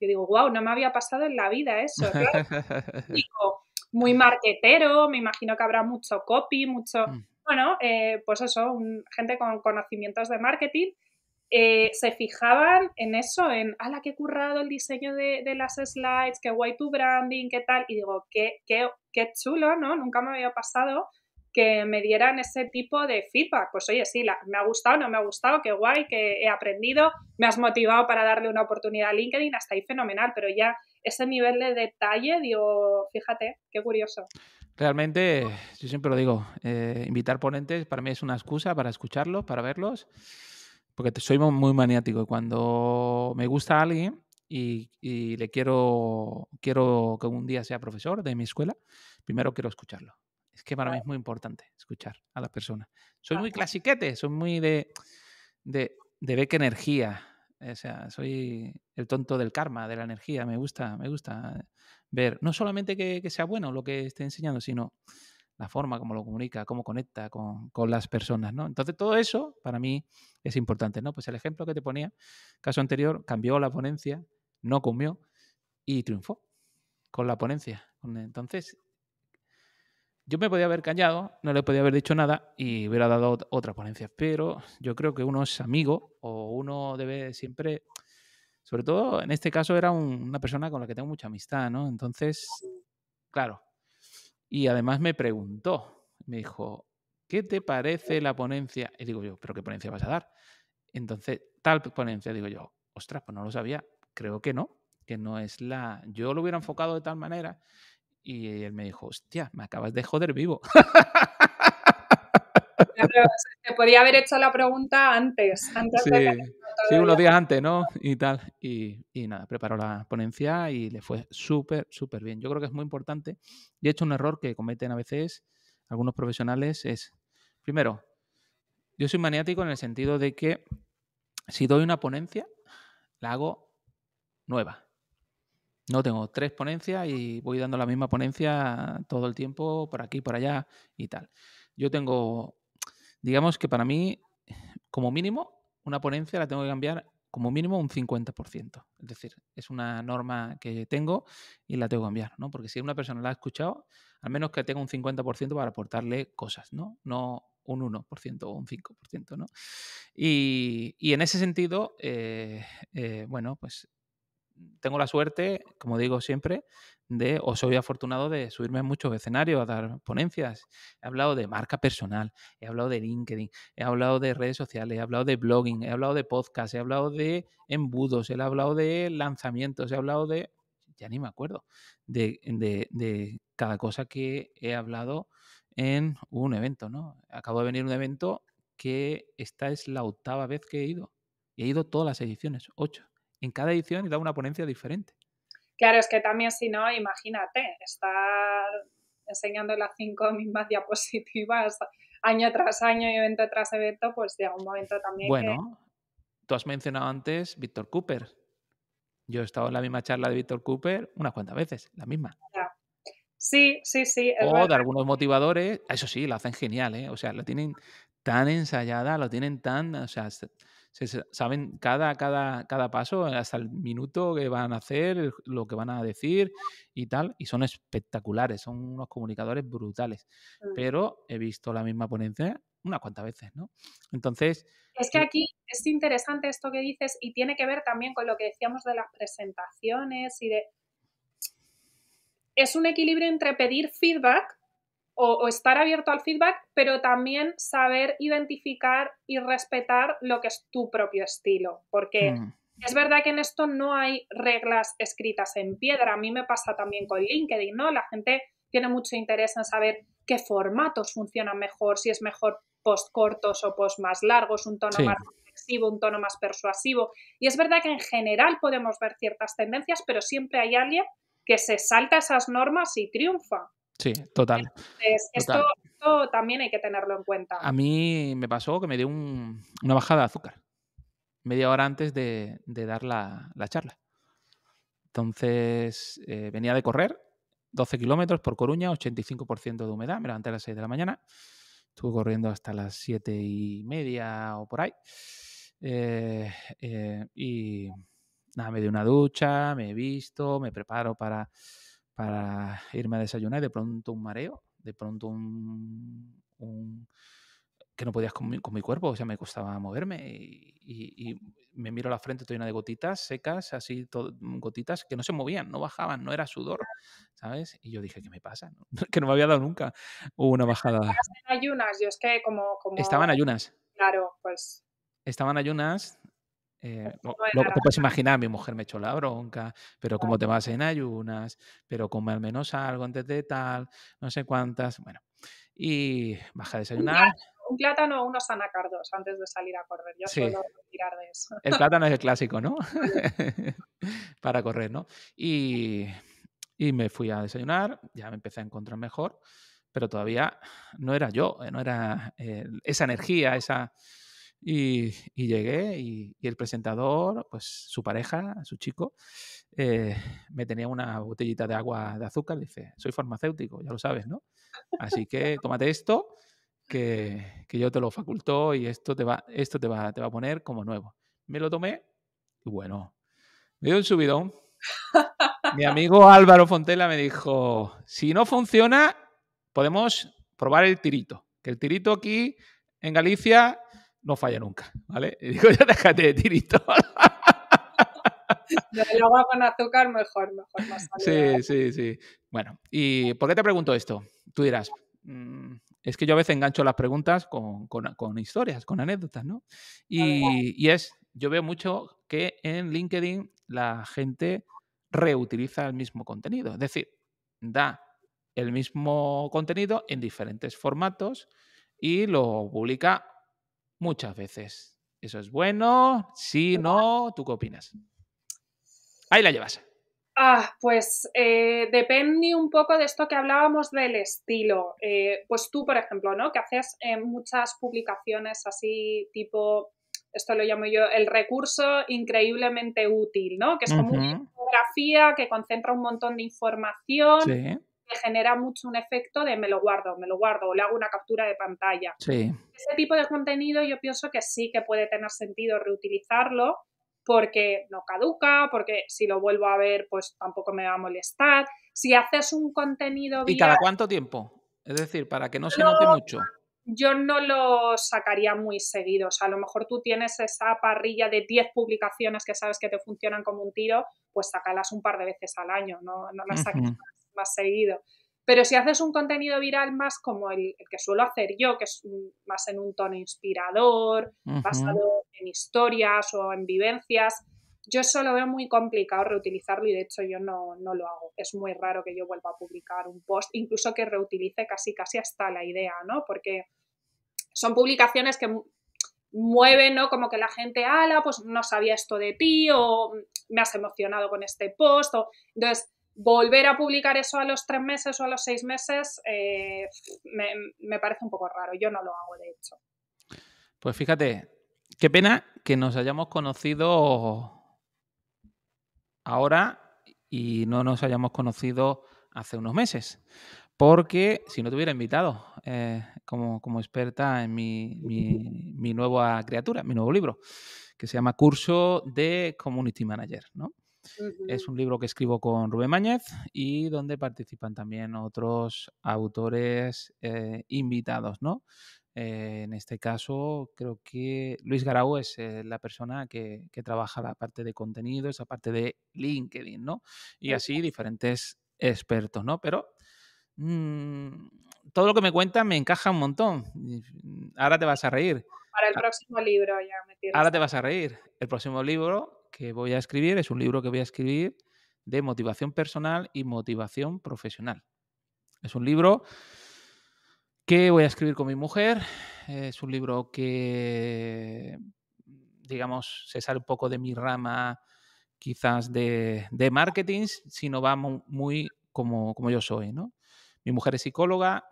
Yo digo, wow, no me había pasado en la vida eso. digo, muy marketero. me imagino que habrá mucho copy, mucho. Mm. Bueno, eh, pues eso, gente con conocimientos de marketing eh, se fijaban en eso, en, ala, qué currado el diseño de, las slides, qué guay tu branding, qué tal, y digo, qué, qué, qué chulo, ¿no? Nunca me había pasado que me dieran ese tipo de feedback. Pues oye, sí, me ha gustado, no me ha gustado, qué guay, que he aprendido, me has motivado para darle una oportunidad a LinkedIn, hasta ahí fenomenal, pero ya ese nivel de detalle, digo, fíjate, qué curioso. Realmente, yo siempre lo digo, eh, invitar ponentes para mí es una excusa para escucharlos, para verlos porque soy muy maniático. Cuando me gusta a alguien y, le quiero, quiero que un día sea profesor de mi escuela, primero quiero escucharlo. Es que para mí es muy importante escuchar a la persona. Soy muy clasiquete, soy muy de, de, de ver qué energía. Eh, o sea, soy el tonto del karma, de la energía. Me gusta, me gusta ver no solamente que sea bueno lo que esté enseñando, sino la forma como lo comunica, cómo conecta con, las personas, ¿no? Entonces todo eso para mí es importante, ¿no? Pues el ejemplo que te ponía, caso anterior, cambió la ponencia, no comió y triunfó con la ponencia. Entonces, yo me podía haber callado, no le podía haber dicho nada y hubiera dado otra ponencia, pero yo creo que uno es amigo o uno debe siempre, sobre todo en este caso era una persona con la que tengo mucha amistad, ¿no? Entonces, claro, y además me preguntó, me dijo, ¿qué te parece la ponencia? Y digo yo, ¿pero qué ponencia vas a dar? Entonces, tal ponencia, digo yo, ostras, pues no lo sabía, creo que no, que no es la... Yo lo hubiera enfocado de tal manera. Y él me dijo, hostia, me acabas de joder vivo. se podía haber hecho la pregunta antes, sí, unos días antes, ¿no? Y tal. Y, y nada, preparó la ponencia y le fue súper, súper bien. Yo creo que es muy importante. Y he hecho un error que cometen a veces algunos profesionales es, primero, yo soy maniático en el sentido de que si doy una ponencia, la hago nueva. No tengo tres ponencias y voy dando la misma ponencia todo el tiempo, por aquí, por allá y tal. Yo tengo digamos que para mí, como mínimo, una ponencia la tengo que cambiar como mínimo un 50%. Es decir, es una norma que tengo y la tengo que cambiar, ¿no? Porque si una persona la ha escuchado, al menos que tenga un 50% para aportarle cosas, ¿no? No un 1% o un 5%, ¿no? Y, en ese sentido, eh, eh, bueno, pues tengo la suerte, como digo siempre, de, o soy afortunado de subirme en muchos escenarios, a dar ponencias. He hablado de marca personal, he hablado de LinkedIn, he hablado de redes sociales, he hablado de blogging, he hablado de podcast, he hablado de embudos, he hablado de lanzamientos, he hablado de, ya ni me acuerdo, de, de, de cada cosa que he hablado en un evento, ¿no? Acabo de venir a un evento que esta es la octava vez que he ido. Y he ido todas las ediciones, ocho en cada edición y da una ponencia diferente. Claro, es que también si no, imagínate, estar enseñando las cinco mismas diapositivas año tras año y evento tras evento, pues llega un momento también. Bueno, tú has mencionado antes Víctor Cooper. Yo he estado en la misma charla de Víctor Cooper unas cuantas veces, la misma. Sí, sí, sí. o de algunos motivadores, eso sí, lo hacen genial, ¿eh? O sea, lo tienen tan ensayada, lo tienen tan, se saben cada, cada, paso, eh, hasta el minuto que van a hacer, lo que van a decir y tal, y son espectaculares, son unos comunicadores brutales. Mm. Pero he visto la misma ponencia unas cuantas veces, ¿no? Entonces... Es que aquí es interesante esto que dices y tiene que ver también con lo que decíamos de las presentaciones y de... Es un equilibrio entre pedir feedback o, estar abierto al feedback, pero también saber identificar y respetar lo que es tu propio estilo, porque mm. es verdad que en esto no hay reglas escritas en piedra. A mí me pasa también con LinkedIn, ¿no? La gente tiene mucho interés en saber qué formatos funcionan mejor, si es mejor post cortos o post más largos, un tono más reflexivo, un tono más persuasivo. Y es verdad que en general podemos ver ciertas tendencias, pero siempre hay alguien que se salta esas normas y triunfa. Sí, total. esto, también hay que tenerlo en cuenta. A mí me pasó que me dio una bajada de azúcar media hora antes de, dar la, charla. Entonces, eh, venía de correr 12 kilómetros por Coruña, 85% de humedad, me levanté a las 6 de la mañana, estuve corriendo hasta las 7 y media o por ahí. Eh, eh, y nada, me di una ducha, me he visto, me preparo para para irme a desayunar y de pronto un mareo, de pronto un, que no podías con mi, cuerpo, o sea, me costaba moverme y, me miro la frente, estoy llena de gotitas secas, así, todo, mm, gotitas que no se movían, no bajaban, no era sudor, ¿sabes? Y yo dije, ¿qué me pasa? que no me había dado nunca una bajada. Estaban ayunas, yo es que como... Estaban ayunas. Claro, pues... Estaban ayunas, eh, no, te puedes imaginar, mi mujer me echó la bronca, pero cómo te vas en ayunas, pero como al menos algo antes de tal, no sé cuántas, bueno. Y baja a desayunar. Un plátano o unos anacardos antes de salir a correr. Yo solo tirar de eso. El plátano es el clásico, ¿no? Para correr, ¿no? Y, me fui a desayunar, ya me empecé a encontrar mejor, pero todavía no era yo, eh, no era eh, esa energía, esa y, llegué y, el presentador, pues su pareja, su chico, eh, me tenía una botellita de agua de azúcar. dice, soy farmacéutico, ya lo sabes, ¿no? Así que tómate esto, que, yo te lo faculto y esto, te va, esto te, va, te va a poner como nuevo. Me lo tomé y bueno, me dio un subidón. Mi amigo Álvaro Fontela me dijo, si no funciona, podemos probar el tirito. Que el tirito aquí en Galicia no falla nunca, ¿vale? Y digo, ya déjate de tirito. lo luego con azúcar mejor, mejor más Sí, sí, sí. Bueno, ¿y por qué te pregunto esto? Tú dirás, mm, es que yo a veces engancho las preguntas con, historias, con anécdotas, ¿no? Y, y, es, yo veo mucho que en LinkedIn la gente reutiliza el mismo contenido, es decir, da el mismo contenido en diferentes formatos y lo publica muchas veces. ¿Eso es bueno? ¿Sí? ¿No? ¿Tú qué opinas? Ahí la llevas. Ah, pues eh, depende un poco de esto que hablábamos del estilo. Eh, pues tú, por ejemplo, ¿no? Que haces eh, muchas publicaciones así tipo, esto lo llamo yo, el recurso increíblemente útil, ¿no? Que es como una infografía que concentra un montón de información genera mucho un efecto de me lo guardo, me lo guardo, o le hago una captura de pantalla. Ese tipo de contenido yo pienso que sí que puede tener sentido reutilizarlo porque no caduca, porque si lo vuelvo a ver pues tampoco me va a molestar. Si haces un contenido... ¿Y cada cuánto tiempo? Es decir, para que no se note mucho yo no lo sacaría muy seguido. O sea, a lo mejor tú tienes esa parrilla de 10 publicaciones que sabes que te funcionan como un tiro, pues sacalas un par de veces al año, no, las saques más seguido. Pero si haces un contenido viral más como el, que suelo hacer yo, que es más en un tono inspirador, basado en historias o en vivencias, yo eso lo veo muy complicado reutilizarlo y de hecho yo no, no, lo hago. Es muy raro que yo vuelva a publicar un post, incluso que reutilice casi casi hasta la idea, ¿no? Porque son publicaciones que mueven, ¿no? Como que la gente, ala, pues no sabía esto de ti o me has emocionado con este post. O... Entonces, volver a publicar eso a los tres meses o a los seis meses eh, me, parece un poco raro. Yo no lo hago, de hecho. Pues fíjate, qué pena que nos hayamos conocido ahora y no nos hayamos conocido hace unos meses. Porque si no te hubiera invitado eh, como, experta en mi, mi nueva criatura, mi nuevo libro, que se llama Curso de Community Manager, ¿no? Es un libro que escribo con Rubén Mañez y donde participan también otros autores eh, invitados, ¿no? Eh, en este caso, creo que Luis Garau es eh, la persona que, trabaja la parte de contenido, esa parte de LinkedIn, ¿no? Y así diferentes expertos, ¿no? Pero mm, todo lo que me cuentan me encaja un montón. Mm, ahora te vas a reír. Para el ah próximo libro ya me tienes. Ahora te vas a reír. El próximo libro que voy a escribir, es un libro que voy a escribir de motivación personal y motivación profesional. Es un libro que voy a escribir con mi mujer, es un libro que, digamos, se sale un poco de mi rama quizás de, marketing, sino va muy, muy como, yo soy, ¿no? Mi mujer es psicóloga,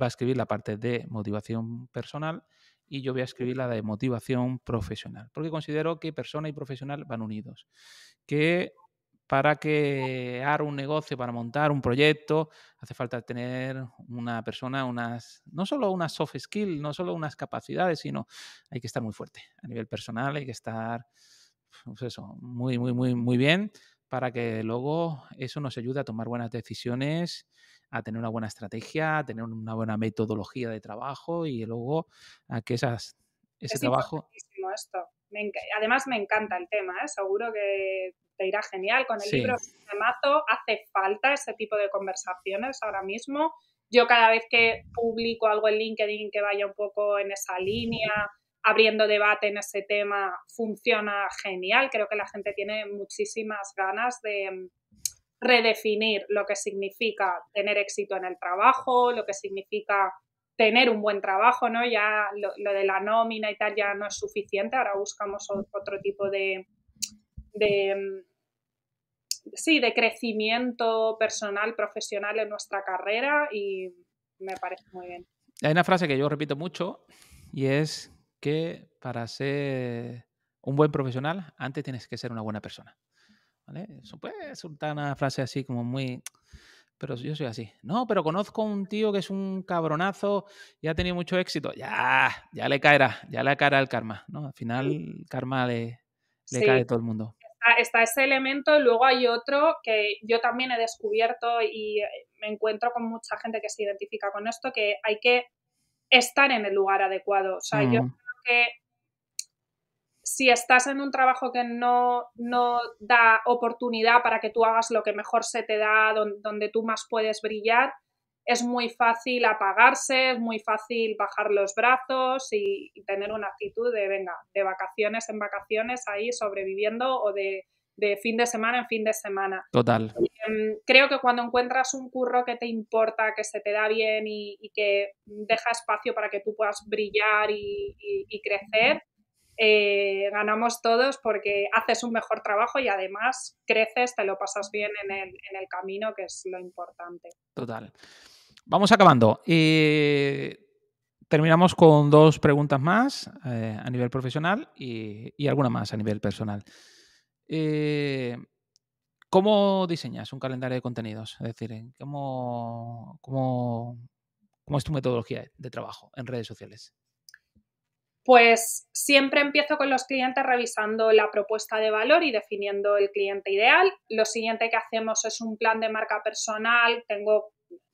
va a escribir la parte de motivación personal y yo voy a escribir la de motivación profesional, porque considero que persona y profesional van unidos. Que para crear un negocio, para montar un proyecto, hace falta tener una persona, unas, no solo unas soft skills, no solo unas capacidades, sino hay que estar muy fuerte a nivel personal, hay que estar, pues eso, muy, muy, muy, muy bien para que luego eso nos ayude a tomar buenas decisiones a tener una buena estrategia, a tener una buena metodología de trabajo y luego a que esas, ese trabajo... Esto. además me encanta el tema, ¿eh? seguro que te irá genial con el libro de Mazo. Hace falta ese tipo de conversaciones ahora mismo. Yo cada vez que publico algo en LinkedIn que vaya un poco en esa línea, abriendo debate en ese tema, funciona genial. Creo que la gente tiene muchísimas ganas de, redefinir lo que significa tener éxito en el trabajo, lo que significa tener un buen trabajo, ¿no? Ya lo, de la nómina y tal ya no es suficiente, ahora buscamos otro tipo de, de mm, sí, de crecimiento personal, profesional en nuestra carrera y me parece muy bien. Hay una frase que yo repito mucho y es que para ser un buen profesional antes tienes que ser una buena persona. ¿vale? Eso puede resultar una frase así como muy... Pero yo soy así. No, pero conozco un tío que es un cabronazo y ha tenido mucho éxito. Ya, ya le caerá, ya le caerá el karma, ¿no? Al final el karma le, cae a todo el mundo. Está, ese elemento y luego hay otro que yo también he descubierto y eh, me encuentro con mucha gente que se identifica con esto, que hay que estar en el lugar adecuado. O sea, yo mm. creo que si estás en un trabajo que no, no da oportunidad para que tú hagas lo que mejor se te da, donde, tú más puedes brillar, es muy fácil apagarse, es muy fácil bajar los brazos y, tener una actitud de, venga, de vacaciones en vacaciones ahí sobreviviendo o de, fin de semana en fin de semana. Total. Em, creo que cuando encuentras un curro que te importa, que se te da bien y, que deja espacio para que tú puedas brillar y crecer, eh, ganamos todos porque haces un mejor trabajo y además creces, te lo pasas bien en el, camino, que es lo importante. Total. Vamos acabando. Eh, terminamos con dos preguntas más eh, a nivel profesional y, alguna más a nivel personal. ¿Cómo diseñas un calendario de contenidos? Es decir, cómo es tu metodología de trabajo en redes sociales? Pues siempre empiezo con los clientes revisando la propuesta de valor y definiendo el cliente ideal. Lo siguiente que hacemos es un plan de marca personal. Tengo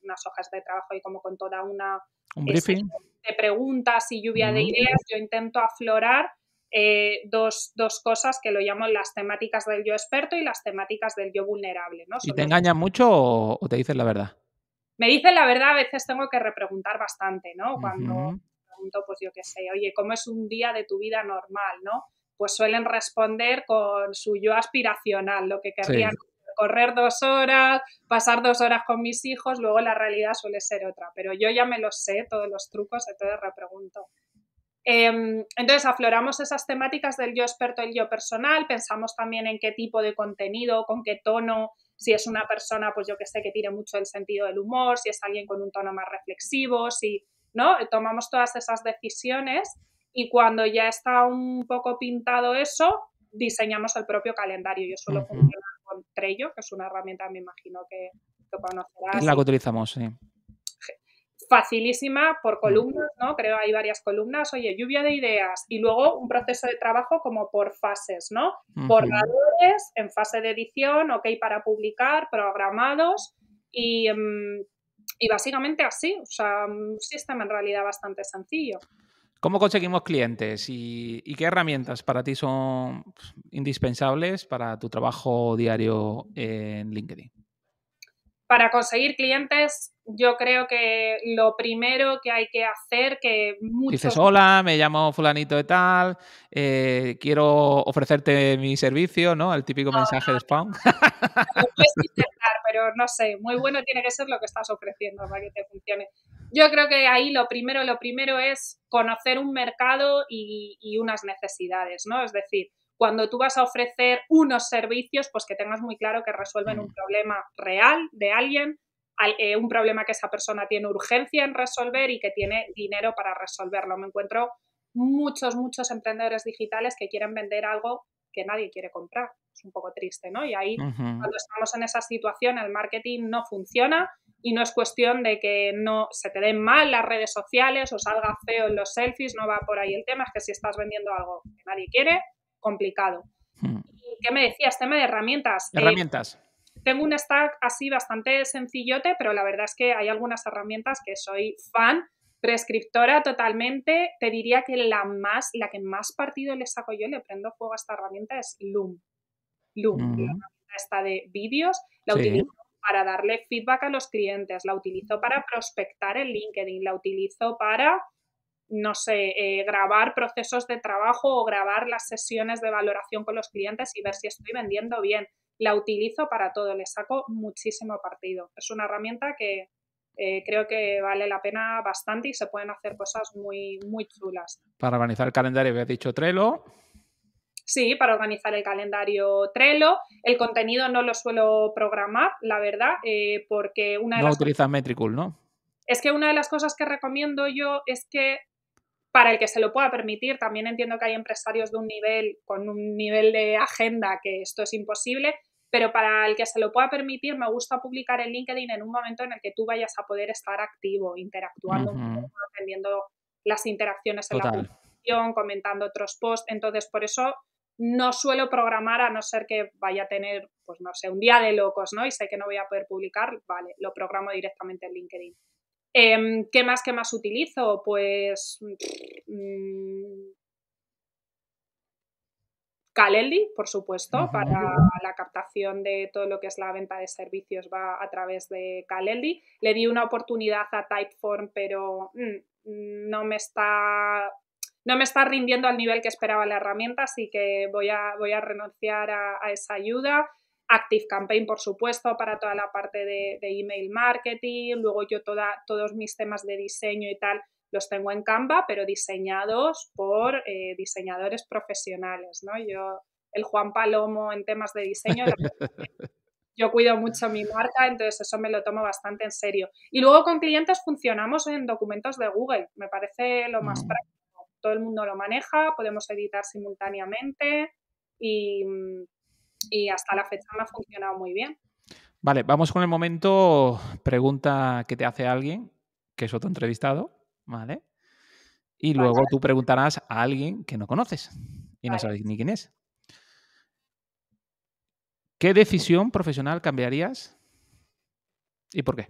unas hojas de trabajo y como con toda una ¿Un briefing? de preguntas y lluvia de ideas, yo intento aflorar eh, dos, cosas que lo llamo las temáticas del yo experto y las temáticas del yo vulnerable. ¿Y te engañan mucho o, te dicen la verdad? Me dicen la verdad, a veces tengo que repreguntar bastante, ¿no? Cuando pues yo qué sé, oye, ¿cómo es un día de tu vida normal, no? Pues suelen responder con su yo aspiracional, lo que querrían correr dos horas, pasar dos horas con mis hijos, luego la realidad suele ser otra, pero yo ya me lo sé, todos los trucos, entonces repregunto. Em, entonces afloramos esas temáticas del yo experto, el yo personal, pensamos también en qué tipo de contenido, con qué tono, si es una persona, pues yo que sé, que tiene mucho el sentido del humor, si es alguien con un tono más reflexivo, si ¿no? Tomamos todas esas decisiones y cuando ya está un poco pintado eso, diseñamos el propio calendario. Yo suelo con Trello, que es una herramienta, me imagino que, que conocerás. La que utilizamos, sí. Facilísima por mm. columnas, ¿no? Creo hay varias columnas, oye, lluvia de ideas y luego un proceso de trabajo como por fases, ¿no? Por en fase de edición, ok, para publicar, programados y mm, y básicamente así, o sea, un sistema en realidad bastante sencillo. ¿Cómo conseguimos clientes y, qué herramientas para ti son indispensables para tu trabajo diario en LinkedIn? Para conseguir clientes, yo creo que lo primero que hay que hacer, que muchos... Dices, hola, me llamo fulanito de tal, eh, quiero ofrecerte mi servicio, ¿no? El típico mensaje de spam. no sé, muy bueno tiene que ser lo que estás ofreciendo para que te funcione. Yo creo que ahí lo primero, lo primero es conocer un mercado y, y unas necesidades, ¿no? Es decir, cuando tú vas a ofrecer unos servicios, pues que tengas muy claro que resuelven un mm. problema real de alguien, eh, un problema que esa persona tiene urgencia en resolver y que tiene dinero para resolverlo. Me encuentro muchos, muchos emprendedores digitales que quieren vender algo que nadie quiere comprar. Es un poco triste, ¿no? Y ahí, cuando estamos en esa situación, el marketing no funciona y no es cuestión de que no se te den mal las redes sociales o salga feo en los selfies, no va por ahí el tema, es que si estás vendiendo algo que nadie quiere, complicado. ¿Y ¿Qué me decías? Tema de herramientas. Eh, herramientas. tengo un stack así bastante sencillote, pero la verdad es que hay algunas herramientas que soy fan prescriptora totalmente, te diría que la más, la que más partido le saco yo, le prendo fuego a esta herramienta es Loom. Loom, Esta de vídeos, la utilizo para darle feedback a los clientes, la utilizo para prospectar en LinkedIn, la utilizo para, no sé, eh, grabar procesos de trabajo o grabar las sesiones de valoración con los clientes y ver si estoy vendiendo bien. La utilizo para todo, le saco muchísimo partido. Es una herramienta que, eh, creo que vale la pena bastante y se pueden hacer cosas muy, muy chulas. Para organizar el calendario, habías dicho Trello. Sí, para organizar el calendario Trello. El contenido no lo suelo programar, la verdad, eh, porque una de las. No utilizas Metricool, ¿no? Es que una de las cosas que recomiendo yo es que para el que se lo pueda permitir, también entiendo que hay empresarios de un nivel, con un nivel de agenda que esto es imposible, pero para el que se lo pueda permitir, me gusta publicar en LinkedIn en un momento en el que tú vayas a poder estar activo, interactuando, uh las interacciones en la publicación, comentando otros posts. Entonces, por eso no suelo programar a no ser que vaya a tener, pues no sé, un día de locos, ¿no? Y sé que no voy a poder publicar, vale, lo programo directamente en LinkedIn. Em, ¿Qué más, qué más utilizo? Pues mm, Calendly, por supuesto, para la captación de todo lo que es la venta de servicios va a través de Calendly. Le di una oportunidad a Typeform, pero mm, no me está no me está rindiendo al nivel que esperaba la herramienta, así que voy a, voy a renunciar a, esa ayuda. Active Campaign, por supuesto, para toda la parte de, email marketing. Luego yo todos mis temas de diseño y tal los tengo en Canva, pero diseñados por eh, diseñadores profesionales, ¿no? Yo, el Juan Palomo en temas de diseño, yo cuido mucho mi marca, entonces eso me lo tomo bastante en serio. Y luego con clientes funcionamos en documentos de Google, me parece lo más mm. práctico. Todo el mundo lo maneja, podemos editar simultáneamente y, y hasta la fecha me ha funcionado muy bien. Vale, vamos con el momento pregunta que te hace alguien, que es otro entrevistado. ¿vale? Y luego tú preguntarás a alguien que no conoces y no sabes ni quién es. ¿Qué decisión profesional cambiarías y por qué?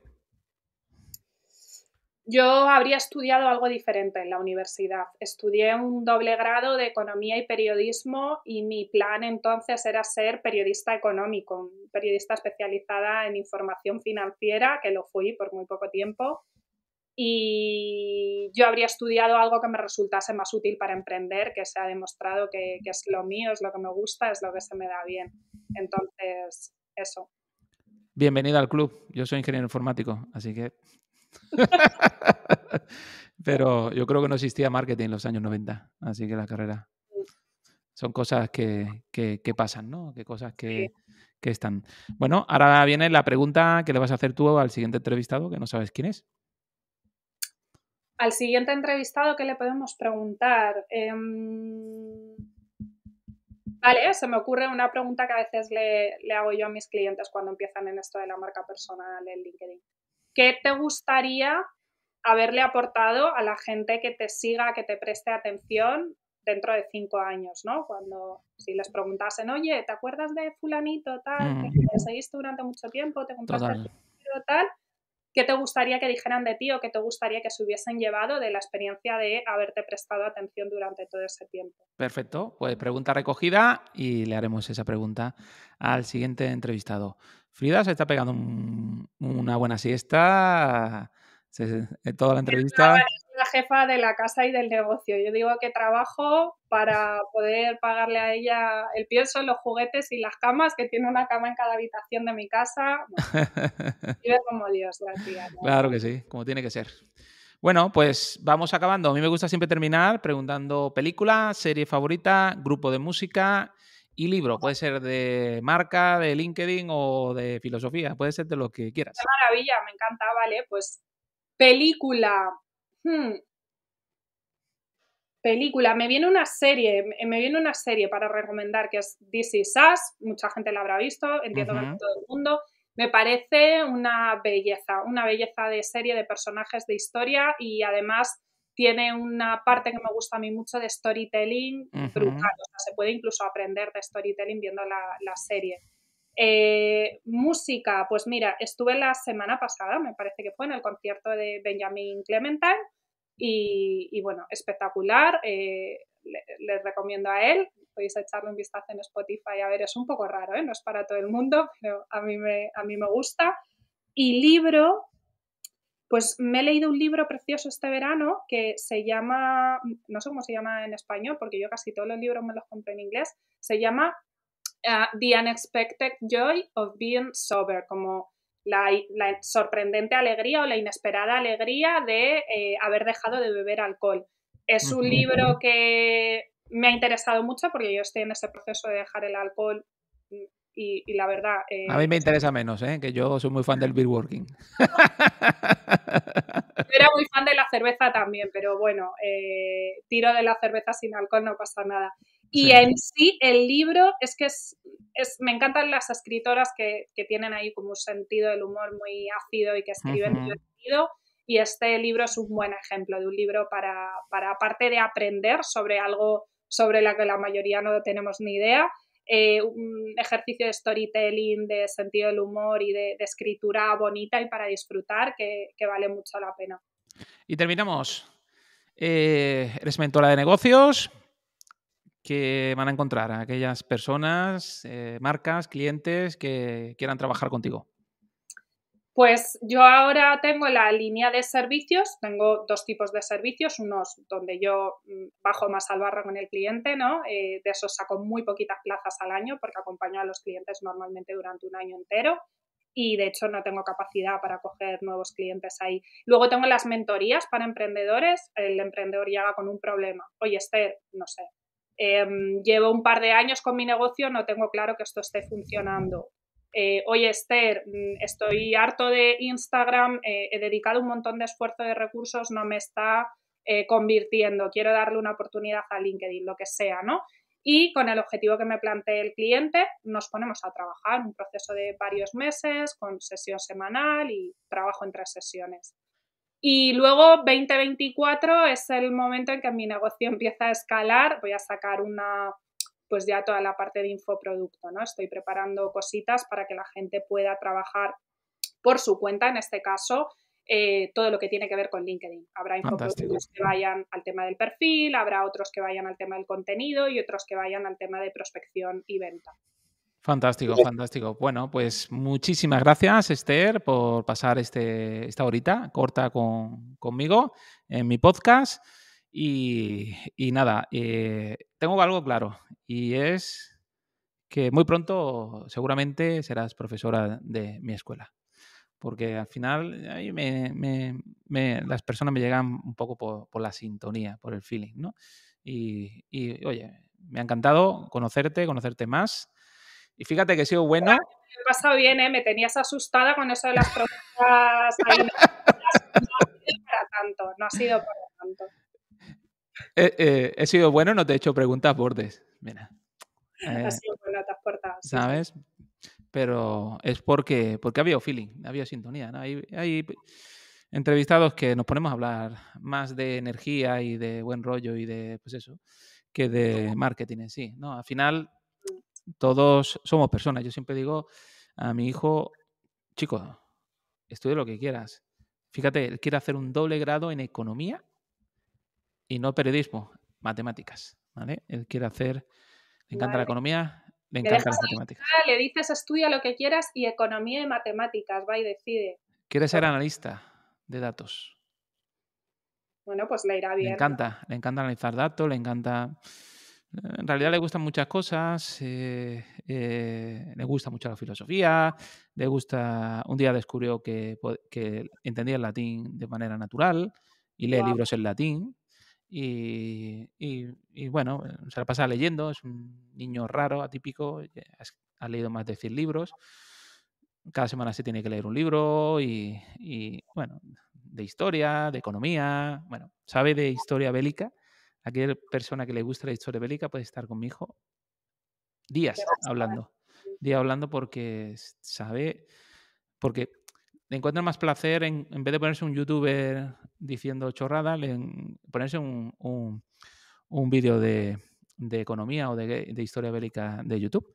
Yo habría estudiado algo diferente en la universidad. Estudié un doble grado de economía y periodismo y mi plan entonces era ser periodista económico, periodista especializada en información financiera, que lo fui por muy poco tiempo y yo habría estudiado algo que me resultase más útil para emprender, que se ha demostrado que, es lo mío, es lo que me gusta, es lo que se me da bien. Entonces, eso. bienvenido al club. Yo soy ingeniero informático, así que... Pero yo creo que no existía marketing en los años 90, así que la carrera... Son cosas que, pasan, ¿no? Que cosas que, que están. Bueno, ahora viene la pregunta que le vas a hacer tú al siguiente entrevistado, que no sabes quién es al siguiente entrevistado, ¿qué le podemos preguntar? Em, vale, se me ocurre una pregunta que a veces le, hago yo a mis clientes cuando empiezan en esto de la marca personal en LinkedIn. ¿Qué te gustaría haberle aportado a la gente que te siga, que te preste atención dentro de cinco años, ¿no? Cuando si les preguntasen, oye, ¿te acuerdas de fulanito tal? Que mm. te seguiste durante mucho tiempo, te compraste tal ¿Qué te gustaría que dijeran de ti o qué te gustaría que se hubiesen llevado de la experiencia de haberte prestado atención durante todo ese tiempo? Perfecto, pues pregunta recogida y le haremos esa pregunta al siguiente entrevistado. Frida se está pegando una buena siesta. en toda la entrevista la jefa de la casa y del negocio. Yo digo que trabajo para poder pagarle a ella el pienso, los juguetes y las camas, que tiene una cama en cada habitación de mi casa. vive como Dios la tía. Claro que sí, como tiene que ser. Bueno, pues vamos acabando. A mí me gusta siempre terminar preguntando película, serie favorita, grupo de música y libro. Puede ser de marca, de LinkedIn o de filosofía, puede ser de lo que quieras. Qué maravilla, me encanta, vale. Pues película, Hmm. Película, me viene una serie, eh, me viene una serie para recomendar que es This Is Us, mucha gente la habrá visto, entiendo todo el mundo. Me parece una belleza, una belleza de serie, de personajes, de historia y además tiene una parte que me gusta a mí mucho de storytelling se puede incluso aprender de storytelling viendo la, serie. Eh, música, pues mira, estuve la semana pasada, me parece que fue en el concierto de Benjamin Clementine, y, bueno, espectacular. Eh, les recomiendo a él. Podéis echarle un vistazo en Spotify. A ver, es un poco raro, ¿eh? no es para todo el mundo, pero a mí me, a mí me gusta. Y libro, pues me he leído un libro precioso este verano que se llama, no sé cómo se llama en español, porque yo casi todos los libros me los compré en inglés, se llama ah, The Unexpected Joy of Being Sober, como la, sorprendente alegría o la inesperada alegría de eh, haber dejado de beber alcohol. Es un libro que me ha interesado mucho porque yo estoy en ese proceso de dejar el alcohol y, la verdad... Eh, a mí me interesa menos, ¿eh? que yo soy muy fan del beer working. Yo era muy fan de la cerveza también, pero bueno, tiro de la cerveza sin alcohol, no pasa nada. Y en sí, el libro es que es, me encantan las escritoras que, tienen ahí como un sentido del humor muy ácido y que escriben divertido. Y este libro es un buen ejemplo de un libro para, aparte de aprender sobre algo sobre la que la mayoría no tenemos ni idea, eh, un ejercicio de storytelling, de sentido del humor y de, escritura bonita y para disfrutar que, vale mucho la pena. Y terminamos. Eh, eres mentora de negocios, que van a encontrar aquellas personas, eh, marcas, clientes que quieran trabajar contigo? Pues yo ahora tengo la línea de servicios, tengo dos tipos de servicios, unos donde yo mm, bajo más al barro con el cliente, ¿no? Eh, de esos saco muy poquitas plazas al año porque acompaño a los clientes normalmente durante un año entero y de hecho no tengo capacidad para coger nuevos clientes ahí. Luego tengo las mentorías para emprendedores, el emprendedor llega con un problema, oye Esther, no sé, Em, llevo un par de años con mi negocio, no tengo claro que esto esté funcionando. Eh, oye, Esther, mm, estoy harto de Instagram, eh, he dedicado un montón de esfuerzo de recursos, no me está eh, convirtiendo, quiero darle una oportunidad a LinkedIn, lo que sea, ¿no? Y con el objetivo que me plantea el cliente, nos ponemos a trabajar, un proceso de varios meses, con sesión semanal y trabajo en tres sesiones. Y luego 2024 es el momento en que mi negocio empieza a escalar. Voy a sacar una, pues ya toda la parte de infoproducto, ¿no? Estoy preparando cositas para que la gente pueda trabajar por su cuenta, en este caso, eh, todo lo que tiene que ver con LinkedIn. Habrá infoproductos que vayan al tema del perfil, habrá otros que vayan al tema del contenido y otros que vayan al tema de prospección y venta. Fantástico, fantástico. Bueno, pues muchísimas gracias, Esther, por pasar este, esta horita corta conmigo en mi podcast. Y, nada, eh, tengo algo claro y es que muy pronto seguramente serás profesora de mi escuela. Porque al final ahí me, me, las personas me llegan un poco por, la sintonía, por el feeling, ¿no? Y, y oye, me ha encantado conocerte, conocerte más. Y fíjate que he sido bueno. Me he pasado bien, ¿eh? me tenías asustada con eso de las preguntas. no, ha sido para tanto, no ha sido para tanto. Eh, eh, he sido bueno, no te he hecho preguntas bordes. Mira. ha sido bueno, te has portado. ¿Sabes? Pero es porque, porque había feeling, había sintonía. Hay, entrevistados que nos ponemos a hablar más de energía y de buen rollo y de, pues eso, que de marketing en sí. ¿no? Al final, todos somos personas. Yo siempre digo a mi hijo, chico, estudia lo que quieras. Fíjate, él quiere hacer un doble grado en economía y no periodismo, matemáticas, ¿vale? Él quiere hacer, le encanta la economía, le encanta las matemáticas. le dices estudia lo que quieras y economía y matemáticas, va y decide. Quiere ser analista de datos. Bueno, pues le irá bien. Le encanta, le encanta analizar datos, le encanta en realidad le gustan muchas cosas, eh, eh, le gusta mucho la filosofía, le gusta, un día descubrió que, entendía el latín de manera natural y lee libros en latín y, bueno, se la pasa leyendo, es un niño raro, atípico, ha leído más de 100 libros, cada semana se tiene que leer un libro y, y bueno, de historia, de economía, bueno, sabe de historia bélica aquella persona que le gusta la historia bélica puede estar conmigo días ¿eh? hablando. Días hablando porque sabe, porque le encuentra más placer en, en vez de ponerse un youtuber diciendo chorrada, ponerse un, un, vídeo de, economía o de, historia bélica de YouTube.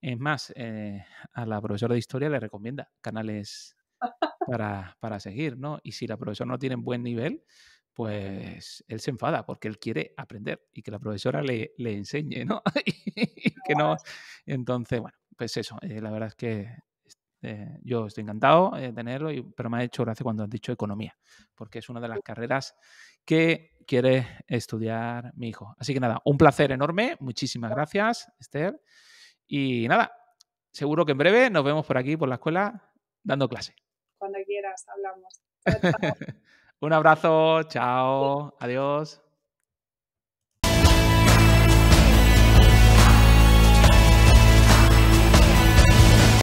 Es más, eh, a la profesora de historia le recomienda canales para, para seguir, ¿no? Y si la profesora no tiene buen nivel, pues él se enfada porque él quiere aprender y que la profesora le, enseñe, ¿no? que no. Entonces, bueno, pues eso, eh, la verdad es que eh, yo estoy encantado de eh, tenerlo, pero me ha hecho gracia cuando has dicho economía, porque es una de las carreras que quiere estudiar mi hijo. Así que nada, un placer enorme, muchísimas gracias, Esther. Y nada, seguro que en breve nos vemos por aquí, por la escuela, dando clase. Cuando quieras, hablamos. Un abrazo, chao, adiós.